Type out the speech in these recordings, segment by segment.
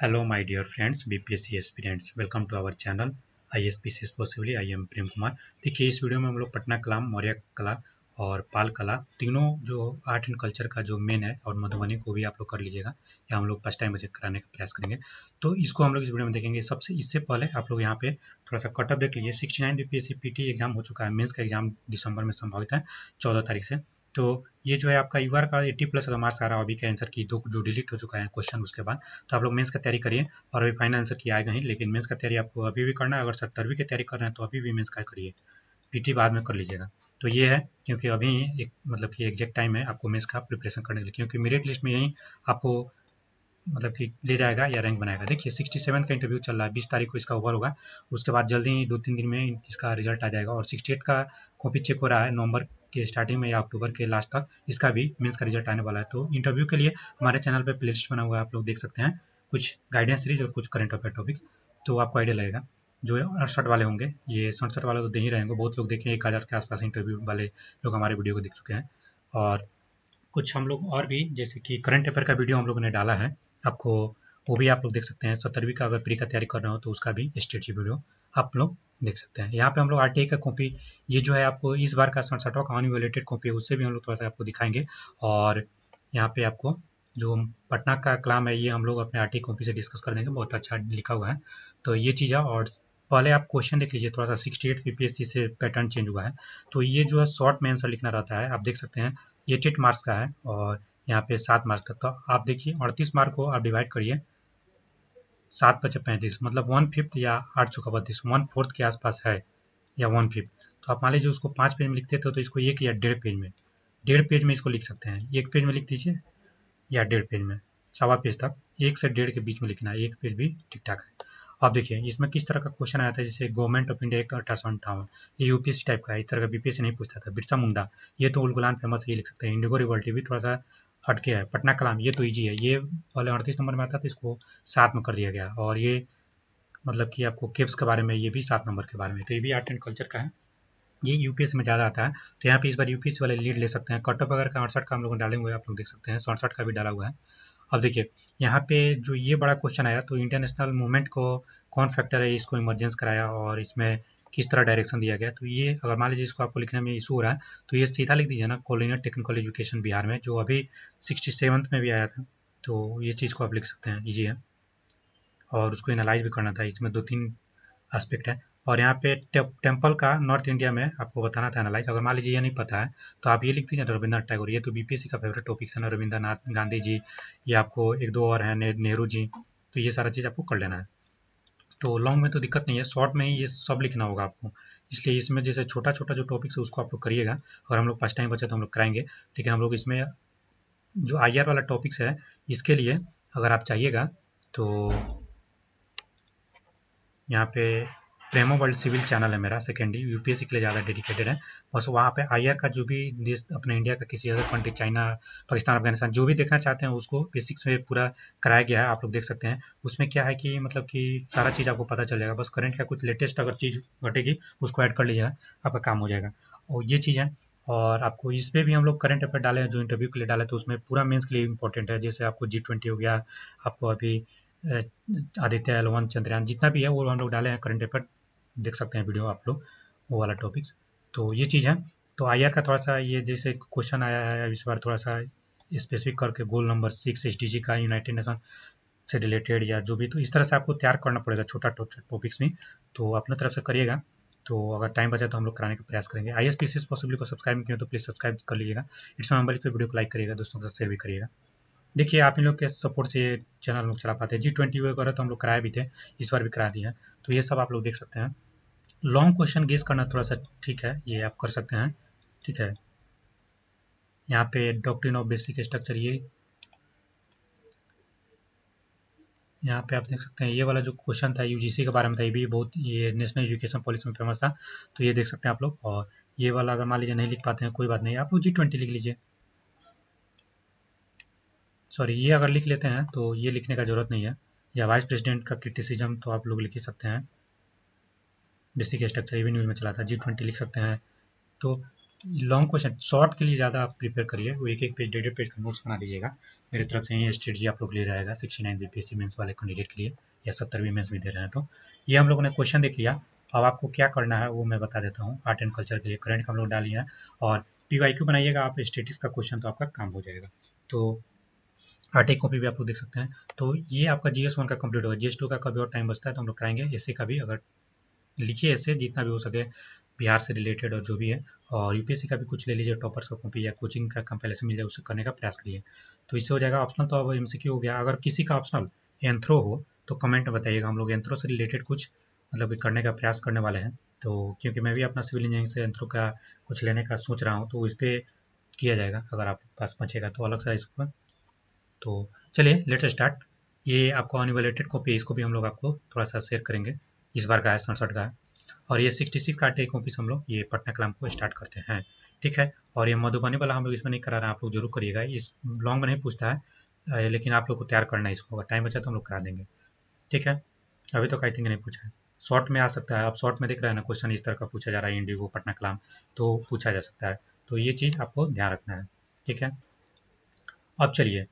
Hello my dear friends, BPSC aspirants, welcome to our channel ISPC is possibly I am Prem Kumar देखिए इस video में हम लोग पटना कला मौर्य कला और पाल कला तीनों जो आर्ट एंड कल्चर का जो मेन है और मधुबनी को भी आप लोग कर लीजिएगा या हम लोग फर्स्ट टाइम चेक कराने का प्रयास करेंगे तो इसको हम लोग इस वीडियो में देखेंगे सबसे इससे पहले आप लोग यहाँ पे थोड़ा सा कटअप देख लीजिए sixty nine B P exam हो चुका है मेन्स का एग्जाम दिसंबर में संभावित है चौदह तारीख से तो ये जो है आपका यू का एट्टी प्लस का मार्क्स आ रहा है अभी का आंसर की दो जो डिलीट हो चुका है क्वेश्चन उसके बाद तो आप लोग मेंस का तैयारी करिए और अभी फाइनल आंसर की आएगा ही लेकिन मेंस का तैयारी आपको अभी भी करना है अगर सत्तरवीं की तैयारी कर रहे हैं तो अभी भी मेन्स का करिए पीटी बाद में कर लीजिएगा तो ये है क्योंकि अभी एक मतलब कि एग्जैक्ट टाइम है आपको मेन्स का प्रिपरेशन करने के लिए क्योंकि मेरिट लिस्ट में यही आपको मतलब कि ले जाएगा या रैंक बनाएगा देखिए सिक्सटी सेवन का इंटरव्यू चल रहा है बीस तारीख को इसका ओवर होगा उसके बाद जल्दी ही दो तीन दिन में इसका रिजल्ट आ जाएगा और सिक्सटी एट का कॉपी चेक हो रहा है नवंबर के स्टार्टिंग में या अक्टूबर के लास्ट तक इसका भी मेंस का रिजल्ट आने वाला है तो इंटरव्यू के लिए हमारे चैनल पर प्ले बना हुआ है आप लोग देख सकते हैं कुछ गाइडेंस सीरीज और कुछ करंट अफेयर टॉपिक्स तो आपको आइडिया लगेगा जो अड़सठ वाले होंगे ये सड़सठ वाले तो दे ही रहेंगे बहुत लोग देखें एक हज़ार के आसपास इंटरव्यू वाले लोग हमारे वीडियो को देख चुके हैं और कुछ हम लोग और भी जैसे कि करंट अफेयर का वीडियो हम लोगों ने डाला है आपको वो भी आप लोग देख सकते हैं सत्तरवीं का अगर प्री का तैयारी कर रहे हो तो उसका भी स्टेट वीडियो आप लोग देख सकते हैं यहाँ पे हम लोग आर का कॉपी ये जो है आपको इस बार का सड़सठवा का रिलेटेड कॉपी है उससे भी हम लोग थोड़ा सा आपको दिखाएंगे और यहाँ पे आपको जो पटना का कलाम है ये हम लोग अपने आर कॉपी से डिस्कस कर देंगे बहुत अच्छा लिखा हुआ है तो ये चीज़ है और पहले आप क्वेश्चन देख लीजिए थोड़ा सा सिक्सटी एट पीपीएससी से पैटर्न चेंज हुआ है तो ये जो है शॉर्ट में आंसर लिखना रहता है आप देख सकते हैं एट एट मार्क्स का है और यहाँ पे सात मार्क्स का तो आप देखिए अड़तीस मार्क को आप डिवाइड करिए सात पचे पैंतीस मतलब वन फिफ्थ या आठ चौका बत्तीस वन फोर्थ के आसपास है या वन फिफ्थ तो आप मान लीजिए उसको पाँच पेज में लिखते थे तो इसको एक या डेढ़ पेज में डेढ़ पेज में इसको लिख सकते हैं एक पेज में लिख दीजिए या डेढ़ पेज में सवा पेज तक एक से डेढ़ के बीच में लिखना है एक पेज भी ठीक ठाक है अब देखिए इसमें किस तरह का क्वेश्चन आया था जैसे गवर्नमेंट ऑफ इंडिया एक अठारह सौ अंठावन ये यूपीएससी टाइप का है इस तरह का बीपीएससी नहीं पूछता था बिरसा मुंडा ये तो उल फेमस ये लिख सकते हैं इंडिगो रिवल्टी भी थोड़ा सा हट गया है पटना कलाम ये तो ईजी है ये वाले अड़तीस नंबर में आता था तो इसको सात में कर दिया गया और ये मतलब कि आपको केप्स के बारे में ये भी सात नंबर के बारे में तो ये भी आर्ट एंड कल्चर का है ये यूपीएस में ज़्यादा आता है तो यहाँ पे इस बार यूपीएस वाले लीड ले सकते हैं कट ऑफ अगर का अड़सठ का हम लोग डाले हुए आप लोग देख सकते हैं सड़सठ का भी डाला हुआ है अब देखिए यहाँ पे जो ये बड़ा क्वेश्चन आया तो इंटरनेशनल मूवमेंट को कौन फैक्टर है इसको इमरजेंस कराया और इसमें किस तरह डायरेक्शन दिया गया तो ये अगर मान लीजिए इसको आपको लिखने में इशू हो रहा है तो ये सीधा लिख दीजिए ना कॉलिनियर टेक्निकल एजुकेशन बिहार में जो अभी सिक्सटी सेवन्थ में भी आया था तो ये चीज़ को आप लिख सकते हैं ये है और उसको एनालाइज भी करना था इसमें दो तीन एस्पेक्ट है और यहाँ पे टेम्पल का नॉर्थ इंडिया में आपको बताना था एनालाइज अगर मान लीजिए ये नहीं पता है तो आप ये लिख दीजिए रविंद्रनाथ टैगोर ये तो बीपीएससी का फेवरेट टॉपिक्स है ना रविंद्रनाथ गांधी जी या आपको एक दो और हैं नेहरू जी तो ये सारा चीज़ आपको कर लेना है तो लॉन्ग में तो दिक्कत नहीं है शॉर्ट में ही ये सब लिखना होगा आपको इसलिए इसमें जैसे छोटा छोटा जो टॉपिक्स है उसको आप लोग करिएगा अगर हम लोग पाँच टाइम बचे तो हम लोग कराएंगे लेकिन हम लोग इसमें जो आई वाला टॉपिक्स है इसके लिए अगर आप चाहिएगा तो यहाँ पे प्रेमो वर्ल्ड सिविल चैनल है मेरा सेकेंडली यूपीएससी के लिए ज़्यादा डेडिकेटेड है और सो वहाँ पे आई का जो भी देश अपने इंडिया का किसी other country China Pakistan Afghanistan जो भी देखना चाहते हैं उसको बेसिक्स में पूरा कराया गया है आप लोग देख सकते हैं उसमें क्या है कि मतलब कि सारा चीज़ आपको पता चल जाएगा बस करेंट का कुछ लेटेस्ट अगर चीज़ घटेगी उसको ऐड कर लीजिएगा आपका काम हो जाएगा और ये चीज़ है और आपको इस पर भी हम लोग करंट अफेयर डाले हैं जो इंटरव्यू के लिए डाले तो उसमें पूरा मेंस के लिए इंपॉर्टेंट है जैसे आपको जी ट्वेंटी हो गया आपको अभी आदित्य एलवन चंद्रयान जितना भी है वो हम लोग डाले हैं करंट अफेयर देख सकते हैं वीडियो आप लोग वो वाला टॉपिक्स तो ये चीज़ है तो आई का थोड़ा सा ये जैसे क्वेश्चन आया है इस बार थोड़ा सा स्पेसिफिक करके गोल नंबर सिक्स एस का यूनाइटेड नेशन से रिलेटेड या जो भी तो इस तरह से आपको तैयार करना पड़ेगा छोटा टॉपिक्स में तो अपने तरफ से करिएगा तो अगर टाइम बचा तो हम लोग कराने का प्रयास करेंगे आई एस पी को सब्सक्राइब किया तो प्लीज़ सब्सक्राइब कर लीजिएगा इट्स मोबाइल पर वीडियो को लाइक करिएगा दोस्तों के साथ शेयर भी करिएगा देखिए आप इन लोग के सपोर्ट से ये चैनल हम लोग चला पाते हैं जी ट्वेंटी वगैरह तो हम लोग कराए भी थे इस बार भी करा हैं तो ये सब आप लोग देख सकते हैं लॉन्ग क्वेश्चन गेस करना थोड़ा सा ठीक है ये आप कर सकते हैं ठीक है यहाँ पे डॉक्ट्रिन ऑफ बेसिक स्ट्रक्चर ये यहाँ पे आप देख सकते हैं ये वाला जो क्वेश्चन था यूजीसी के बारे में था ये भी बहुत ये नेशनल एजुकेशन पॉलिसी में फेमस था तो ये देख सकते हैं आप लोग और ये वाला अगर मान लीजिए नहीं लिख पाते हैं कोई बात नहीं आप लोग जी ट्वेंटी लिख लीजिए सॉरी ये अगर लिख लेते हैं तो ये लिखने का ज़रूरत नहीं है या वाइस प्रेसिडेंट का क्रिटिसिज्म तो आप लोग लिख ही सकते हैं बेसिक स्ट्रक्चर ये भी न्यूज़ में चला था जी ट्वेंटी लिख सकते हैं तो लॉन्ग क्वेश्चन शॉर्ट के लिए ज़्यादा आप प्रिपेयर करिए वो एक एक पेज डेढ़ पेज का नोट्स बना लीजिएगा मेरे तरफ से ये स्ट्रेटी आप लोग ले रहेगा सिक्सटी नाइन बी पी वाले कैंडिडेट के लिए या सत्तरवीं मेंस भी दे रहे हैं तो ये हम लोगों ने क्वेश्चन देख लिया अब आपको क्या करना है वो मैं बता देता हूँ आर्ट एंड कल्चर के लिए करंट हम लोग डालिए हैं और पी वाई बनाइएगा आप स्टेटिस का क्वेश्चन तो आपका काम हो जाएगा तो टेक कॉपी भी आप लोग देख सकते हैं तो ये आपका जी एस वन का कंप्लीट होगा जी एस टू का कभी और टाइम बचता है तो हम लोग कराएंगे ऐसे का भी अगर लिखिए ऐसे जितना भी हो सके बिहार से रिलेटेड और जो भी है और यूपीएससी का भी कुछ ले लीजिए टॉपर्स का कॉपी या कोचिंग का कम पहले से मिल जाए उसे करने का प्रयास करिए तो इससे हो जाएगा ऑप्शनल तो अब एम हो गया अगर किसी का ऑप्शनल एंथ्रो हो तो कमेंट में बताइएगा हम लोग एंथ्रो से रिलेटेड कुछ मतलब कि करने का प्रयास करने वाले हैं तो क्योंकि मैं भी अपना सिविल इंजीनियरिंग से एंथ्रो का कुछ लेने का सोच रहा हूँ तो उस पर किया जाएगा अगर आपके पास पहुँचेगा तो अलग सा इसको तो चलिए लेट स्टार्ट ये आपको अनवेलेटेड कॉपी है इसको भी हम लोग आपको थोड़ा सा शेयर करेंगे इस बार का है सड़सठ का है और ये सिक्सटी सिक्स का टेक ऑफिस हम लोग ये पटना कलाम को स्टार्ट करते हैं ठीक है और ये मधुबनी वाला हम लोग इसमें नहीं करा रहे हैं आप लोग जरूर करिएगा इस लॉन्ग में नहीं पूछता है लेकिन आप लोग को तैयार करना है इसको अगर टाइम बचा तो हम लोग करा देंगे ठीक है अभी तो आई थिंक नहीं पूछा है शॉर्ट में आ सकता है आप शॉर्ट में देख रहे हैं ना क्वेश्चन इस तरह का पूछा जा रहा है इंडिगो पटना कलाम तो पूछा जा सकता है तो ये चीज़ आपको ध्यान रखना है ठीक है अब चलिए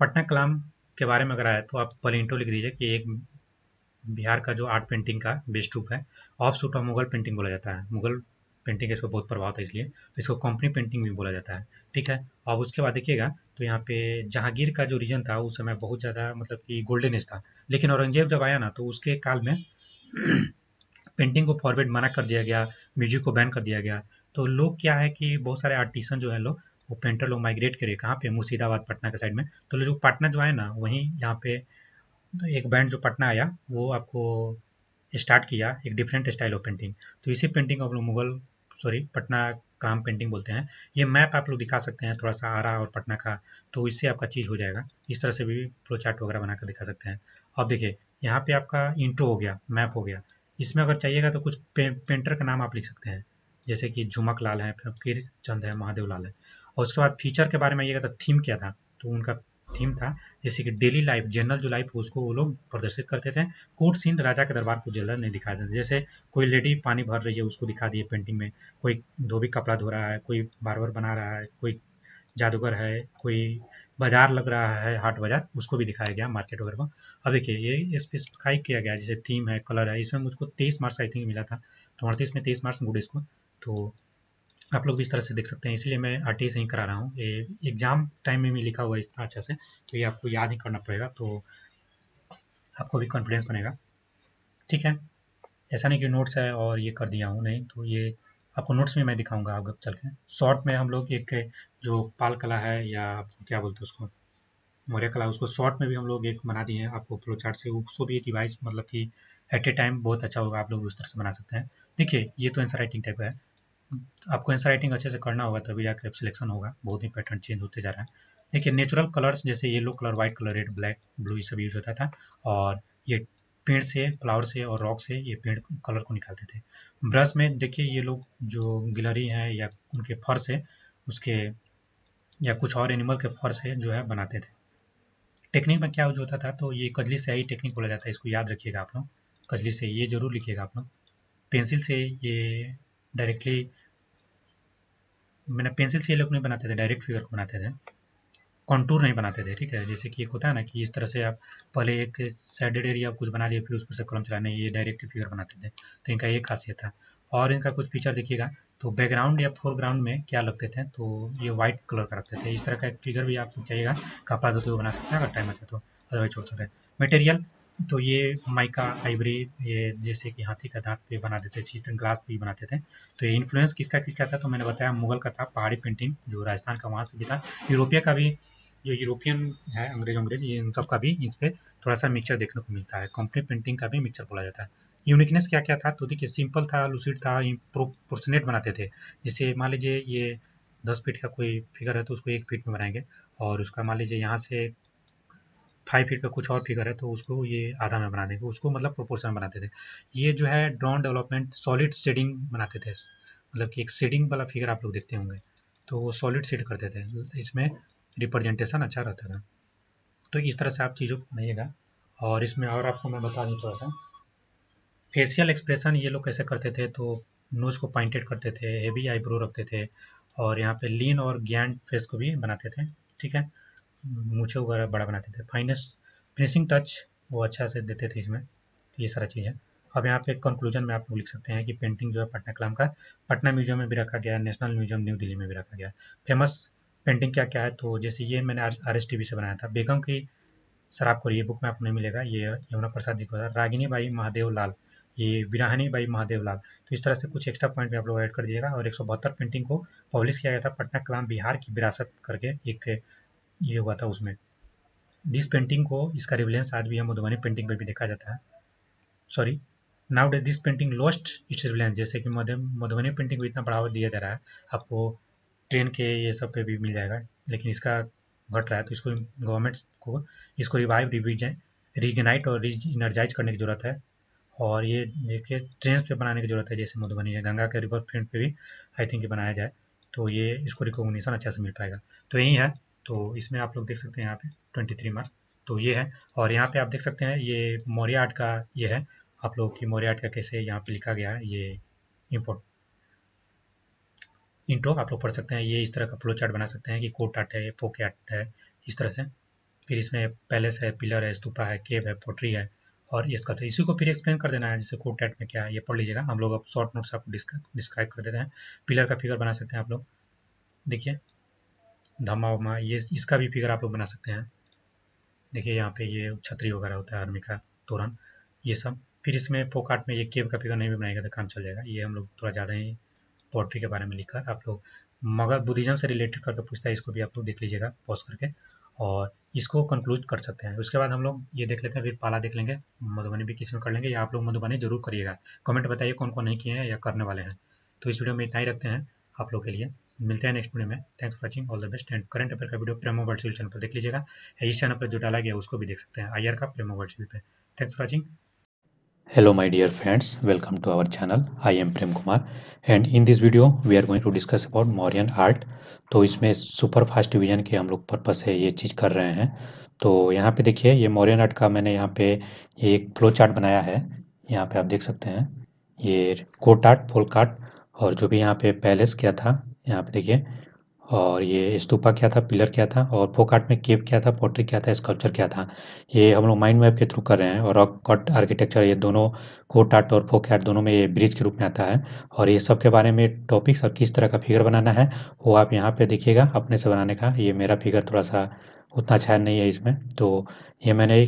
पटना कलाम के बारे में अगर आया तो आप पलिंटो लिख दीजिए कि एक बिहार का जो आर्ट पेंटिंग का बेस्ट रूप है offshoot of Mughal painting बोला जाता है मुगल पेंटिंग का इस पर बहुत प्रभाव था इसलिए तो इसको कंपनी पेंटिंग भी बोला जाता है ठीक है अब उसके बाद देखिएगा तो यहाँ पे जहांगीर का जो रीजन था उस समय बहुत ज़्यादा मतलब कि गोल्डन एज था लेकिन औरंगजेब जब आया ना तो उसके काल में पेंटिंग को फॉरवर्ड मना कर दिया गया म्यूजिक को बैन कर दिया गया तो लोग क्या है कि बहुत सारे आर्टिसन जो है लोग वो पेंटर लोग माइग्रेट करे कहाँ पे मुर्शिदाबाद पटना के साइड में तो लोग जो पटना जो है ना वहीं यहाँ पे तो एक बैंड जो पटना आया वो आपको स्टार्ट किया एक डिफरेंट स्टाइल ऑफ पेंटिंग तो इसी पेंटिंग को आप लोग मुगल सॉरी पटना काम पेंटिंग बोलते हैं ये मैप आप लोग दिखा सकते हैं थोड़ा सा आरा और पटना का तो इससे आपका चीज़ हो जाएगा इस तरह से भी फ्लो चार्ट वगैरह बनाकर दिखा सकते हैं अब देखिए यहाँ पे आपका इंट्रो हो गया मैप हो गया इसमें अगर चाहिएगा तो कुछ पे, पेंटर का नाम आप लिख सकते हैं जैसे कि झुमक लाल है फिर चंद है महादेव लाल है और उसके बाद फीचर के बारे में ये कहता थीम क्या था तो उनका थीम था जैसे कि डेली लाइफ जनरल जो लाइफ उसको वो लोग प्रदर्शित करते थे कोट सीन राजा के दरबार को जल्द नहीं दिखा देते जैसे कोई लेडी पानी भर रही है उसको दिखा दिए पेंटिंग में कोई धोबी कपड़ा धो रहा है कोई बार बना रहा है कोई जादूगर है कोई बाजार लग रहा है हाट बाजार उसको भी दिखाया गया मार्केट वगैरह अब देखिए ये स्पेसिफाई किया गया जैसे थीम है कलर है इसमें मुझको तेईस मार्क्स आई थिंक मिला था तो अड़तीस में तेईस मार्क्स गुड स्कोर तो आप लोग भी इस तरह से देख सकते हैं इसलिए मैं आर टी ही करा रहा हूँ ये एग्ज़ाम टाइम में भी लिखा हुआ है इतना अच्छा से तो ये आपको याद ही करना पड़ेगा तो आपको भी कॉन्फिडेंस बनेगा ठीक है ऐसा नहीं कि नोट्स है और ये कर दिया हूँ नहीं तो ये आपको नोट्स में मैं दिखाऊंगा आप चल के शॉर्ट में हम लोग एक जो पाल कला है या क्या बोलते हैं उसको मौर्य कला उसको शॉर्ट में भी हम लोग एक बना दिए हैं आपको फ्लो चार्ट से उसको भी डिवाइस मतलब कि एट ए टाइम बहुत अच्छा होगा आप लोग उस तरह से बना सकते हैं देखिए ये तो आंसर राइटिंग टाइप है आपको एंसर राइटिंग अच्छे से करना होगा तभी जाकर सिलेक्शन होगा बहुत ही पैटर्न चेंज होते जा रहा है देखिए नेचुरल कलर्स जैसे yellow colour white colour red black blue ये सब यूज होता था और ये पेड़ से फ्लावर से और रॉक से ये पेड़ कलर को निकालते थे ब्रश में देखिए ये लोग जो गिलरी हैं या उनके फर से उसके या कुछ और एनिमल के फर से जो है बनाते थे टेक्निक में क्या यूज होता था तो ये कजली से आई टेक्निक बोला जाता है इसको याद रखिएगा आप लोग कजली से ये जरूर लिखिएगा आप लोग पेंसिल से ये डायरेक्टली मैंने पेंसिल से ये लोग नहीं बनाते थे डायरेक्ट फिगर को बनाते थे कंटूर नहीं बनाते थे ठीक है जैसे कि एक होता है ना कि इस तरह से आप पहले एक साइडेड एरिया कुछ बना लिए फिर उस पर से कलम चलाने ये डायरेक्ट फिगर बनाते थे तो इनका ये खासियत था और इनका कुछ फीचर देखिएगा तो बैकग्राउंड या फोरग्राउंड में क्या लगते थे तो ये व्हाइट कलर का रखते थे इस तरह का एक फिगर भी आप चाहिएगा कपड़ा धोते तो हुए बना सकते हैं अगर टाइम अच्छा तो अदरवाइज छोड़ सकते हैं मटेरियल तो ये माइका आइवरी ये जैसे कि हाथी का दांत पे बनाते थे चित्र ग्लास पे बनाते थे तो ये इन्फ्लुएंस किसका किसका था तो मैंने बताया मुगल का था पहाड़ी पेंटिंग जो राजस्थान का वहाँ से भी था यूरोपिया का भी जो यूरोपियन है अंग्रेज अंग्रेज ये इन सब का भी इस पर थोड़ा सा मिक्सर देखने को मिलता है कंपनी पेंटिंग का भी मिक्सचर बोला जाता है यूनिकनेस क्या क्या था तो देखिए सिंपल था लुसिड था प्रोपोर्शनेट बनाते थे जैसे मान लीजिए ये दस फीट का कोई फिगर है तो उसको एक फीट में बनाएंगे और उसका मान लीजिए यहाँ से फाइव फीट का कुछ और फिगर है तो उसको ये आधा में बना देंगे उसको मतलब प्रोपोर्शन बनाते थे ये जो है ड्रॉन डेवलपमेंट सॉलिड शेडिंग बनाते थे मतलब कि एक शेडिंग वाला फिगर आप लोग देखते होंगे तो वो सॉलिड शेड करते थे इसमें रिप्रेजेंटेशन अच्छा रहता था तो इस तरह से आप चीज़ों को बनाइएगा और इसमें और आपको मैं बता दूँ थोड़ा सा फेशियल एक्सप्रेशन ये लोग कैसे करते थे तो नोज को पॉइंटेड करते थे हेवी आईब्रो रखते थे और यहाँ पे लीन और ज्ञान फेस को भी बनाते थे ठीक है मूछे वगैरह बड़ा बनाते थे फाइनेस फिनिशिंग टच वो अच्छा से देते थे इसमें तो ये सारा चीज़ है अब यहाँ पे कंक्लूजन में आप लोग लिख सकते हैं कि पेंटिंग जो है पटना कलाम का पटना म्यूजियम में भी रखा गया है नेशनल म्यूजियम न्यू दिल्ली में भी रखा गया है फेमस पेंटिंग क्या क्या है तो जैसे ये मैंने आर एस से बनाया था बेगम की शराब को ये बुक में आपको नहीं मिलेगा ये यमुना प्रसाद जी को रागिनी बाई महादेव लाल ये विराहनी बाई महादेव लाल तो इस तरह से कुछ एक्स्ट्रा पॉइंट भी आप लोग ऐड कर दीजिएगा और एक पेंटिंग को पब्लिश किया गया था पटना कलाम बिहार की विरासत करके एक ये हुआ था उसमें दिस पेंटिंग को इसका रिविलेंस आज भी हम मधुबनी पेंटिंग पर भी देखा जाता है sorry nowadays this painting lost its relevance जैसे कि मधुबनी पेंटिंग को इतना बढ़ावा दिया जा रहा है आपको ट्रेन के ये सब पे भी मिल जाएगा लेकिन इसका घट रहा है तो इसको गवर्नमेंट को इसको रिवाइव रिविजन रिगनाइट और रिज इनर्जाइज करने की ज़रूरत है और ये देखिए ट्रेन पे बनाने की ज़रूरत है जैसे मधुबनी है गंगा के रिवर फ्रंट पे भी आई थिंक बनाया जाए तो ये इसको रिकॉग्निशन अच्छा से मिल पाएगा तो यही है तो इसमें आप लोग देख सकते हैं यहाँ पे ट्वेंटी थ्री मार्क्स तो ये है और यहाँ पे आप देख सकते हैं ये मौर्य आर्ट का ये है आप लोगों की मौर्य आर्ट का कैसे यहाँ पे लिखा गया है ये इम्पोर्ट इंट्रो आप लोग पढ़ सकते हैं ये इस तरह का फ्लो चार्ट बना सकते हैं कि कोट आर्ट है फोक आर्ट है इस तरह से फिर इसमें पैलेस है पिलर है स्तूपा है केव है पोट्री है और ये इसका तो इसी को फिर एक्सप्लेन कर देना है जैसे कोट आर्ट में क्या है ये पढ़ लीजिएगा हम लोग अब शॉर्ट नोट्स आपको डिस्क्राइब कर देते हैं पिलर का फिगर बना सकते हैं आप लोग देखिए धमा उमा ये इसका भी फिगर आप लोग बना सकते हैं देखिए यहाँ पे ये छतरी वगैरह होता है आर्मी का तोरण ये सब फिर इसमें पोकाट में ये केव का फिगर नहीं भी बनाएगा तो काम चल जाएगा ये हम लोग थोड़ा ज़्यादा ही पोल्ट्री के बारे में लिखकर आप लोग मगर बुद्धिज्म से रिलेटेड करके पूछता है इसको भी आप लोग देख लीजिएगा पॉज करके और इसको कंक्लूड कर सकते हैं उसके बाद हम लोग ये देख लेते हैं फिर पाला देख लेंगे मधुबनी भी किसी में कर लेंगे या आप लोग मधुबनी जरूर करिएगा कमेंट बताइए कौन कौन नहीं किए हैं या करने वाले हैं तो इस वीडियो में इतना ही रखते हैं आप लोग के लिए मिलते हैं नेक्स्ट वीडियो में thanks for watching all the best and current affair का video Premo world civil channel पर देख लीजिएगा इस चैनल पर जो डाला गया उसको भी देख सकते हैं आई का प्रेमो वर्ल्ड सिविल पर thanks for watching hello my dear friends welcome to our channel I am Prem Kumar and in this video we are going to discuss about Mauryan art तो इसमें सुपर फास्ट डिवीजन के हम लोग पर्पज से ये चीज़ कर रहे हैं तो यहाँ पे देखिए ये मॉरियन आर्ट का मैंने यहाँ पे एक फ्लो चार्ट बनाया है यहाँ पे आप देख सकते हैं ये कोट आर्ट फोल्क आर्ट और जो भी यहाँ पे पैलेस क्या था यहाँ पे देखिए और ये स्तूपा क्या था पिलर क्या था और आर्ट में केप क्या था पोट्री क्या था स्कल्पचर क्या था ये हम लोग माइंड मैप के थ्रू कर रहे हैं और रॉक कट आर्किटेक्चर ये दोनों कोट आर्ट और फोक आर्ट दोनों में ये ब्रिज के रूप में आता है और ये सब के बारे में टॉपिक्स और किस तरह का फिगर बनाना है वो आप यहाँ पर देखिएगा अपने से बनाने का ये मेरा फिगर थोड़ा सा उतना अच्छा नहीं है इसमें तो ये मैंने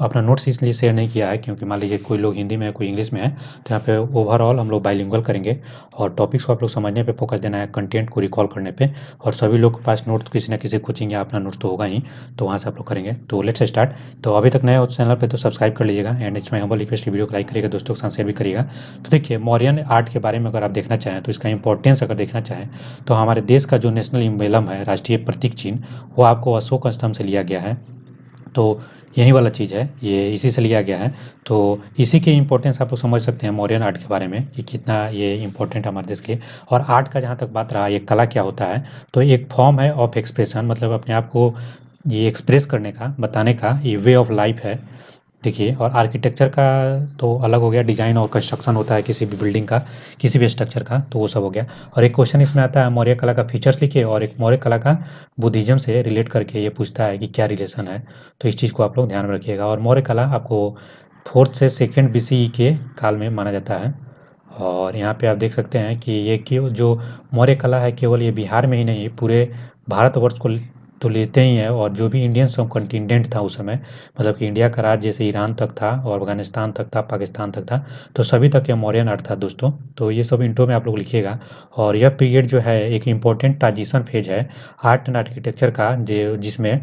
अपना नोट्स इसलिए शेयर नहीं किया है क्योंकि मान लीजिए कोई लोग हिंदी में है कोई इंग्लिश में है तो यहाँ पे ओवरऑल हम लोग बाइलिंगल करेंगे और टॉपिक्स को आप लोग समझने पे फोकस देना है कंटेंट को रिकॉल करने पे और सभी लोग के पास नोट्स किसी ना किसी कोचिंग या अपना नोट्स तो होगा ही तो वहाँ से आप लोग करेंगे तो लेट्स स्टार्ट तो अभी तक नए हो चैनल पर तो सब्सक्राइब कर लीजिएगा and it's my humble request video को लाइक करिएगा दोस्तों के साथ शेयर भी करिएगा तो देखिए मॉरियन आर्ट के बारे में अगर आप देखना चाहें तो इसका इंपॉर्टेंस अगर देखना चाहें तो हमारे देश का जो नेशनल इम्बेलम है राष्ट्रीय प्रतीक चिन्ह वो आपको अशोक स्तंभ से लिया गया है तो यही वाला चीज़ है ये इसी से लिया गया है तो इसी के इम्पोर्टेंस आप लोग समझ सकते हैं मौर्यन आर्ट के बारे में कि कितना ये इम्पोर्टेंट हमारे देश के और आर्ट का जहाँ तक बात रहा ये कला क्या होता है तो एक फॉर्म है ऑफ एक्सप्रेशन मतलब अपने आप को ये एक्सप्रेस करने का बताने का ये वे ऑफ लाइफ है देखिए और आर्किटेक्चर का तो अलग हो गया डिज़ाइन और कंस्ट्रक्शन होता है किसी भी बिल्डिंग का किसी भी स्ट्रक्चर का तो वो सब हो गया और एक क्वेश्चन इसमें आता है मौर्य कला का फीचर्स लिखिए और एक मौर्य कला का बुद्धिज्म से रिलेट करके ये पूछता है कि क्या रिलेशन है तो इस चीज़ को आप लोग ध्यान में रखिएगा और मौर्य कला आपको फोर्थ से सेकेंड बी e के काल में माना जाता है और यहाँ पर आप देख सकते हैं कि ये जो मौर्य कला है केवल ये बिहार में ही नहीं पूरे भारतवर्ष को तो लेते ही हैं और जो भी इंडियन सब कंटिनेंट था उस समय मतलब कि इंडिया का राज्य जैसे ईरान तक था और अफगानिस्तान तक था पाकिस्तान तक था तो सभी तक यह मौर्यन आर्ट था दोस्तों तो ये सब इंट्रो में आप लोग लिखिएगा और यह पीरियड जो है एक इम्पोर्टेंट ट्रांजिशन फेज है आर्ट एंड आर्किटेक्चर का जिसमें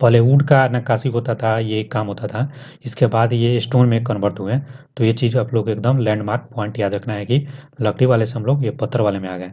पहले वुड का नक्काशी होता था ये काम होता था इसके बाद ये स्टोन में कन्वर्ट हुए तो ये चीज़ आप लोग एकदम लैंडमार्क पॉइंट याद रखना है कि लकड़ी वाले से हम लोग ये पत्थर वाले में आ गए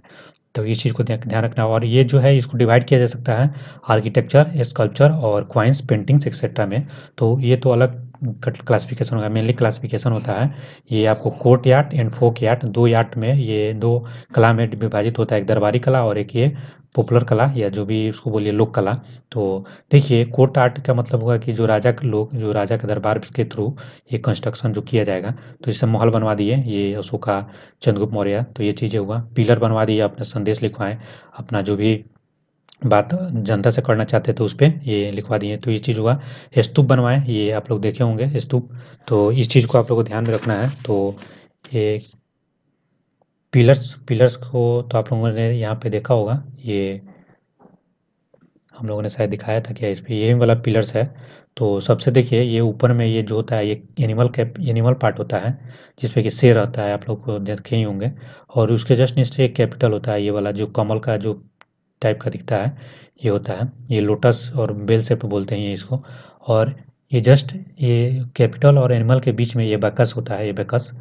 तो इस चीज़ को ध्यान रखना और ये जो है इसको डिवाइड किया जा सकता है आर्किटेक्चर स्कल्पचर और क्वाइंस पेंटिंग्स एक्सेट्रा में तो ये तो अलग क्लासिफिकेशन होगा मेनली क्लासिफिकेशन होता है ये आपको कोर्ट यार्ट एंड फोक यार्ट दो यार्ट में ये दो कला में विभाजित होता है एक दरबारी कला और एक ये पॉपुलर कला या जो भी उसको बोलिए लोक कला तो देखिए कोर्ट आर्ट का मतलब होगा कि जो राजा के लोग जो राजा के दरबार के थ्रू ये कंस्ट्रक्शन जो किया जाएगा तो जैसे महल बनवा दिए ये अशोका चंद्रगुप्त मौर्य तो ये चीज़ें हुआ पिलर बनवा दिए अपने संदेश लिखवाएं अपना जो भी बात जनता से करना चाहते थे तो उस पर ये लिखवा दिए तो ये चीज़ हुआ स्तूप बनवाएं ये आप लोग देखे होंगे स्तूप तो इस चीज़ को आप लोगों को ध्यान में रखना है तो ये पिलर्स पिलर्स को तो आप लोगों ने यहाँ पे देखा होगा ये हम लोगों ने शायद दिखाया था क्या इस पर ये वाला पिलर्स है तो सबसे देखिए ये ऊपर में ये जो होता है ये एनिमल कैप एनिमल पार्ट होता है जिसपे कि शेर रहता है आप लोग को देखे ही होंगे और उसके जस्ट नीचे एक कैपिटल होता है ये वाला जो कमल का जो टाइप का दिखता है ये होता है ये लोटस और बेल सेप बोलते हैं इसको और ये जस्ट ये कैपिटल और एनिमल के बीच में ये बैकस होता है ये बैकस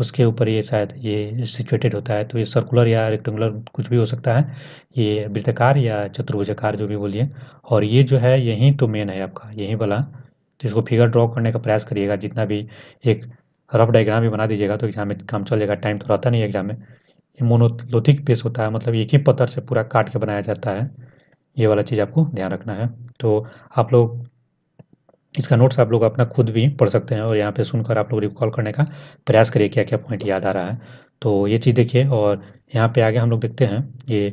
उसके ऊपर ये शायद ये सिचुएटेड होता है तो ये सर्कुलर या रेक्टेंगुलर कुछ भी हो सकता है ये वृत्तकार या चतुर्भुजाकार जो भी बोलिए और ये जो है यहीं तो मेन है आपका यहीं वाला तो इसको फिगर ड्रॉ करने का प्रयास करिएगा जितना भी एक रफ डायग्राम भी बना दीजिएगा तो एग्जाम में काम चल जाएगा टाइम तो रहता नहीं एग्जाम में ये मोनोलोथिक पेस होता है मतलब एक ही पत्थर से पूरा काट के बनाया जाता है ये वाला चीज़ आपको ध्यान रखना है तो आप लोग इसका नोट्स आप लोग अपना खुद भी पढ़ सकते हैं और यहाँ पे सुनकर आप लोग रिकॉल करने का प्रयास करिए क्या क्या पॉइंट याद आ रहा है तो ये चीज़ देखिए और यहाँ पे आगे हम लोग देखते हैं ये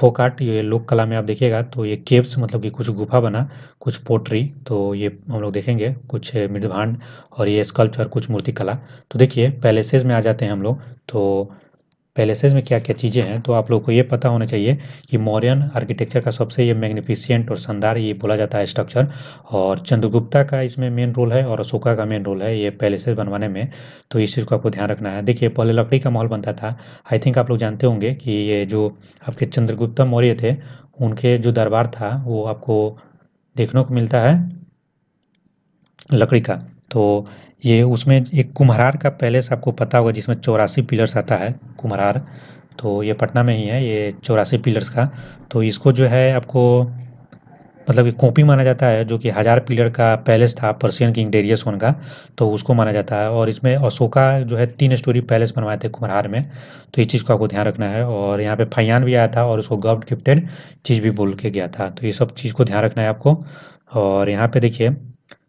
फोक आर्ट ये लोक कला में आप देखिएगा तो ये केव्स मतलब कि कुछ गुफा बना कुछ पोट्री तो ये हम लोग देखेंगे कुछ मृदभांड और ये स्कल्पचर कुछ मूर्ति कला तो देखिए पैलेसेज में आ जाते हैं हम लोग तो पैलेसेज में क्या क्या चीज़ें हैं तो आप लोग को ये पता होना चाहिए कि मौर्यन आर्किटेक्चर का सबसे ये मैग्निफिशियंट और शानदार ये बोला जाता है स्ट्रक्चर और चंद्रगुप्ता का इसमें मेन रोल है और अशोका का मेन रोल है ये पैलेसेज बनवाने में तो इस चीज़ को आपको ध्यान रखना है देखिए पहले लकड़ी का माहौल बनता था आई थिंक आप लोग जानते होंगे कि ये जो आपके चंद्रगुप्ता मौर्य थे उनके जो दरबार था वो आपको देखने को मिलता है लकड़ी का तो ये उसमें एक कुम्हरार का पैलेस आपको पता होगा जिसमें चौरासी पिलर्स आता है कुम्हरार तो ये पटना में ही है ये चौरासी पिलर्स का तो इसको जो है आपको मतलब कि कॉपी माना जाता है जो कि हज़ार पिलर का पैलेस था पर्सियन किंग डेरियस वन का तो उसको माना जाता है और इसमें अशोका जो है तीन स्टोरी पैलेस बनवाए थे कुम्हार में तो इस चीज़ को आपको ध्यान रखना है और यहाँ पे फैयान भी आया था और उसको गवर्ड गिफ्टेड चीज़ भी बोल के गया था तो ये सब चीज़ को ध्यान रखना है आपको और यहाँ पर देखिए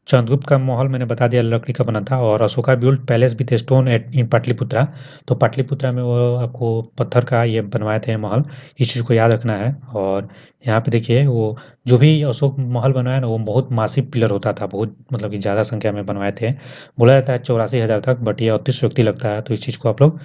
चंद्रगुप्त का महल मैंने बता दिया लकड़ी का बना था और अशोका बिल्ड पैलेस भी थे स्टोन एट इन पाटलिपुत्रा तो पाटलिपुत्रा में वो आपको पत्थर का ये बनवाए थे महल इस चीज़ को याद रखना है और यहाँ पे देखिए वो जो भी अशोक महल बनवाया ना वो बहुत मासिव पिलर होता था बहुत मतलब कि ज़्यादा संख्या में बनवाए थे बोला जाता है चौरासी हज़ार तक बट ये अड़तीस व्यक्ति लगता है तो इस चीज़ को आप लोग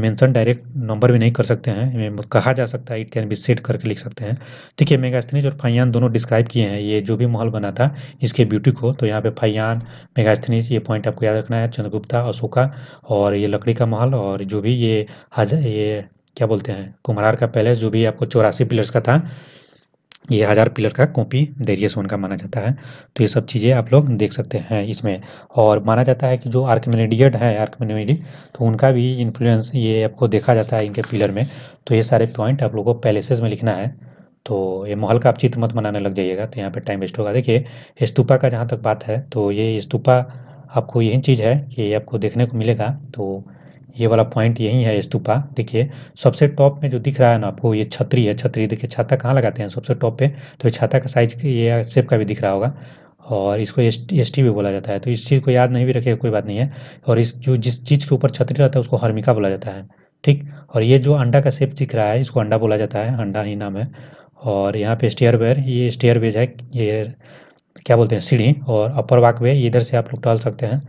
मेंशन डायरेक्ट नंबर भी नहीं कर सकते हैं कहा जा सकता है इट कैन बी सेट करके लिख सकते हैं ठीक है मेगास्थनीज और फाइयान दोनों डिस्क्राइब किए हैं ये जो भी महल बना था इसके ब्यूटी को तो यहाँ पे फाइयान मेगास्थनीज ये पॉइंट आपको याद रखना है चंद्रगुप्ता अशोका और ये लकड़ी का महल और जो भी ये हाज ये क्या बोलते हैं कुम्हार का पैलेस जो भी आपको चौरासी पिलर्स का था ये हज़ार पिलर का कॉपी डेरियस वन का माना जाता है तो ये सब चीज़ें आप लोग देख सकते हैं इसमें और माना जाता है कि जो आर्कमेनिडियड है आर्कमेडी तो उनका भी इन्फ्लुएंस ये आपको देखा जाता है इनके पिलर में तो ये सारे पॉइंट आप लोगों को पैलेसेस में लिखना है तो ये मोहल का आप चित्र मत मनाने लग जाइएगा तो यहाँ पर टाइम वेस्ट होगा देखिए इस्तूफा का जहाँ तक बात है तो ये इस्तूफा आपको यही चीज़ है कि आपको देखने को मिलेगा तो ये वाला पॉइंट यही है स्तूपा देखिए सबसे टॉप में जो दिख रहा है ना आपको ये छतरी है छतरी देखिए छाता कहाँ लगाते हैं सबसे टॉप पे तो छाता का साइज ये सेप का भी दिख रहा होगा और इसको एस टी भी बोला जाता है तो इस चीज़ को याद नहीं भी रखेगा कोई बात नहीं है और इस जो जिस चीज़ के ऊपर छतरी रहता है उसको हर्मिका बोला जाता है ठीक और ये जो अंडा का शेप दिख रहा है इसको अंडा बोला जाता है अंडा ही नाम है और यहाँ पे स्टेयरवेयर ये स्टेयर वेज है ये क्या बोलते हैं सीढ़ी और अपर वाक वे इधर से आप लोग टहल सकते हैं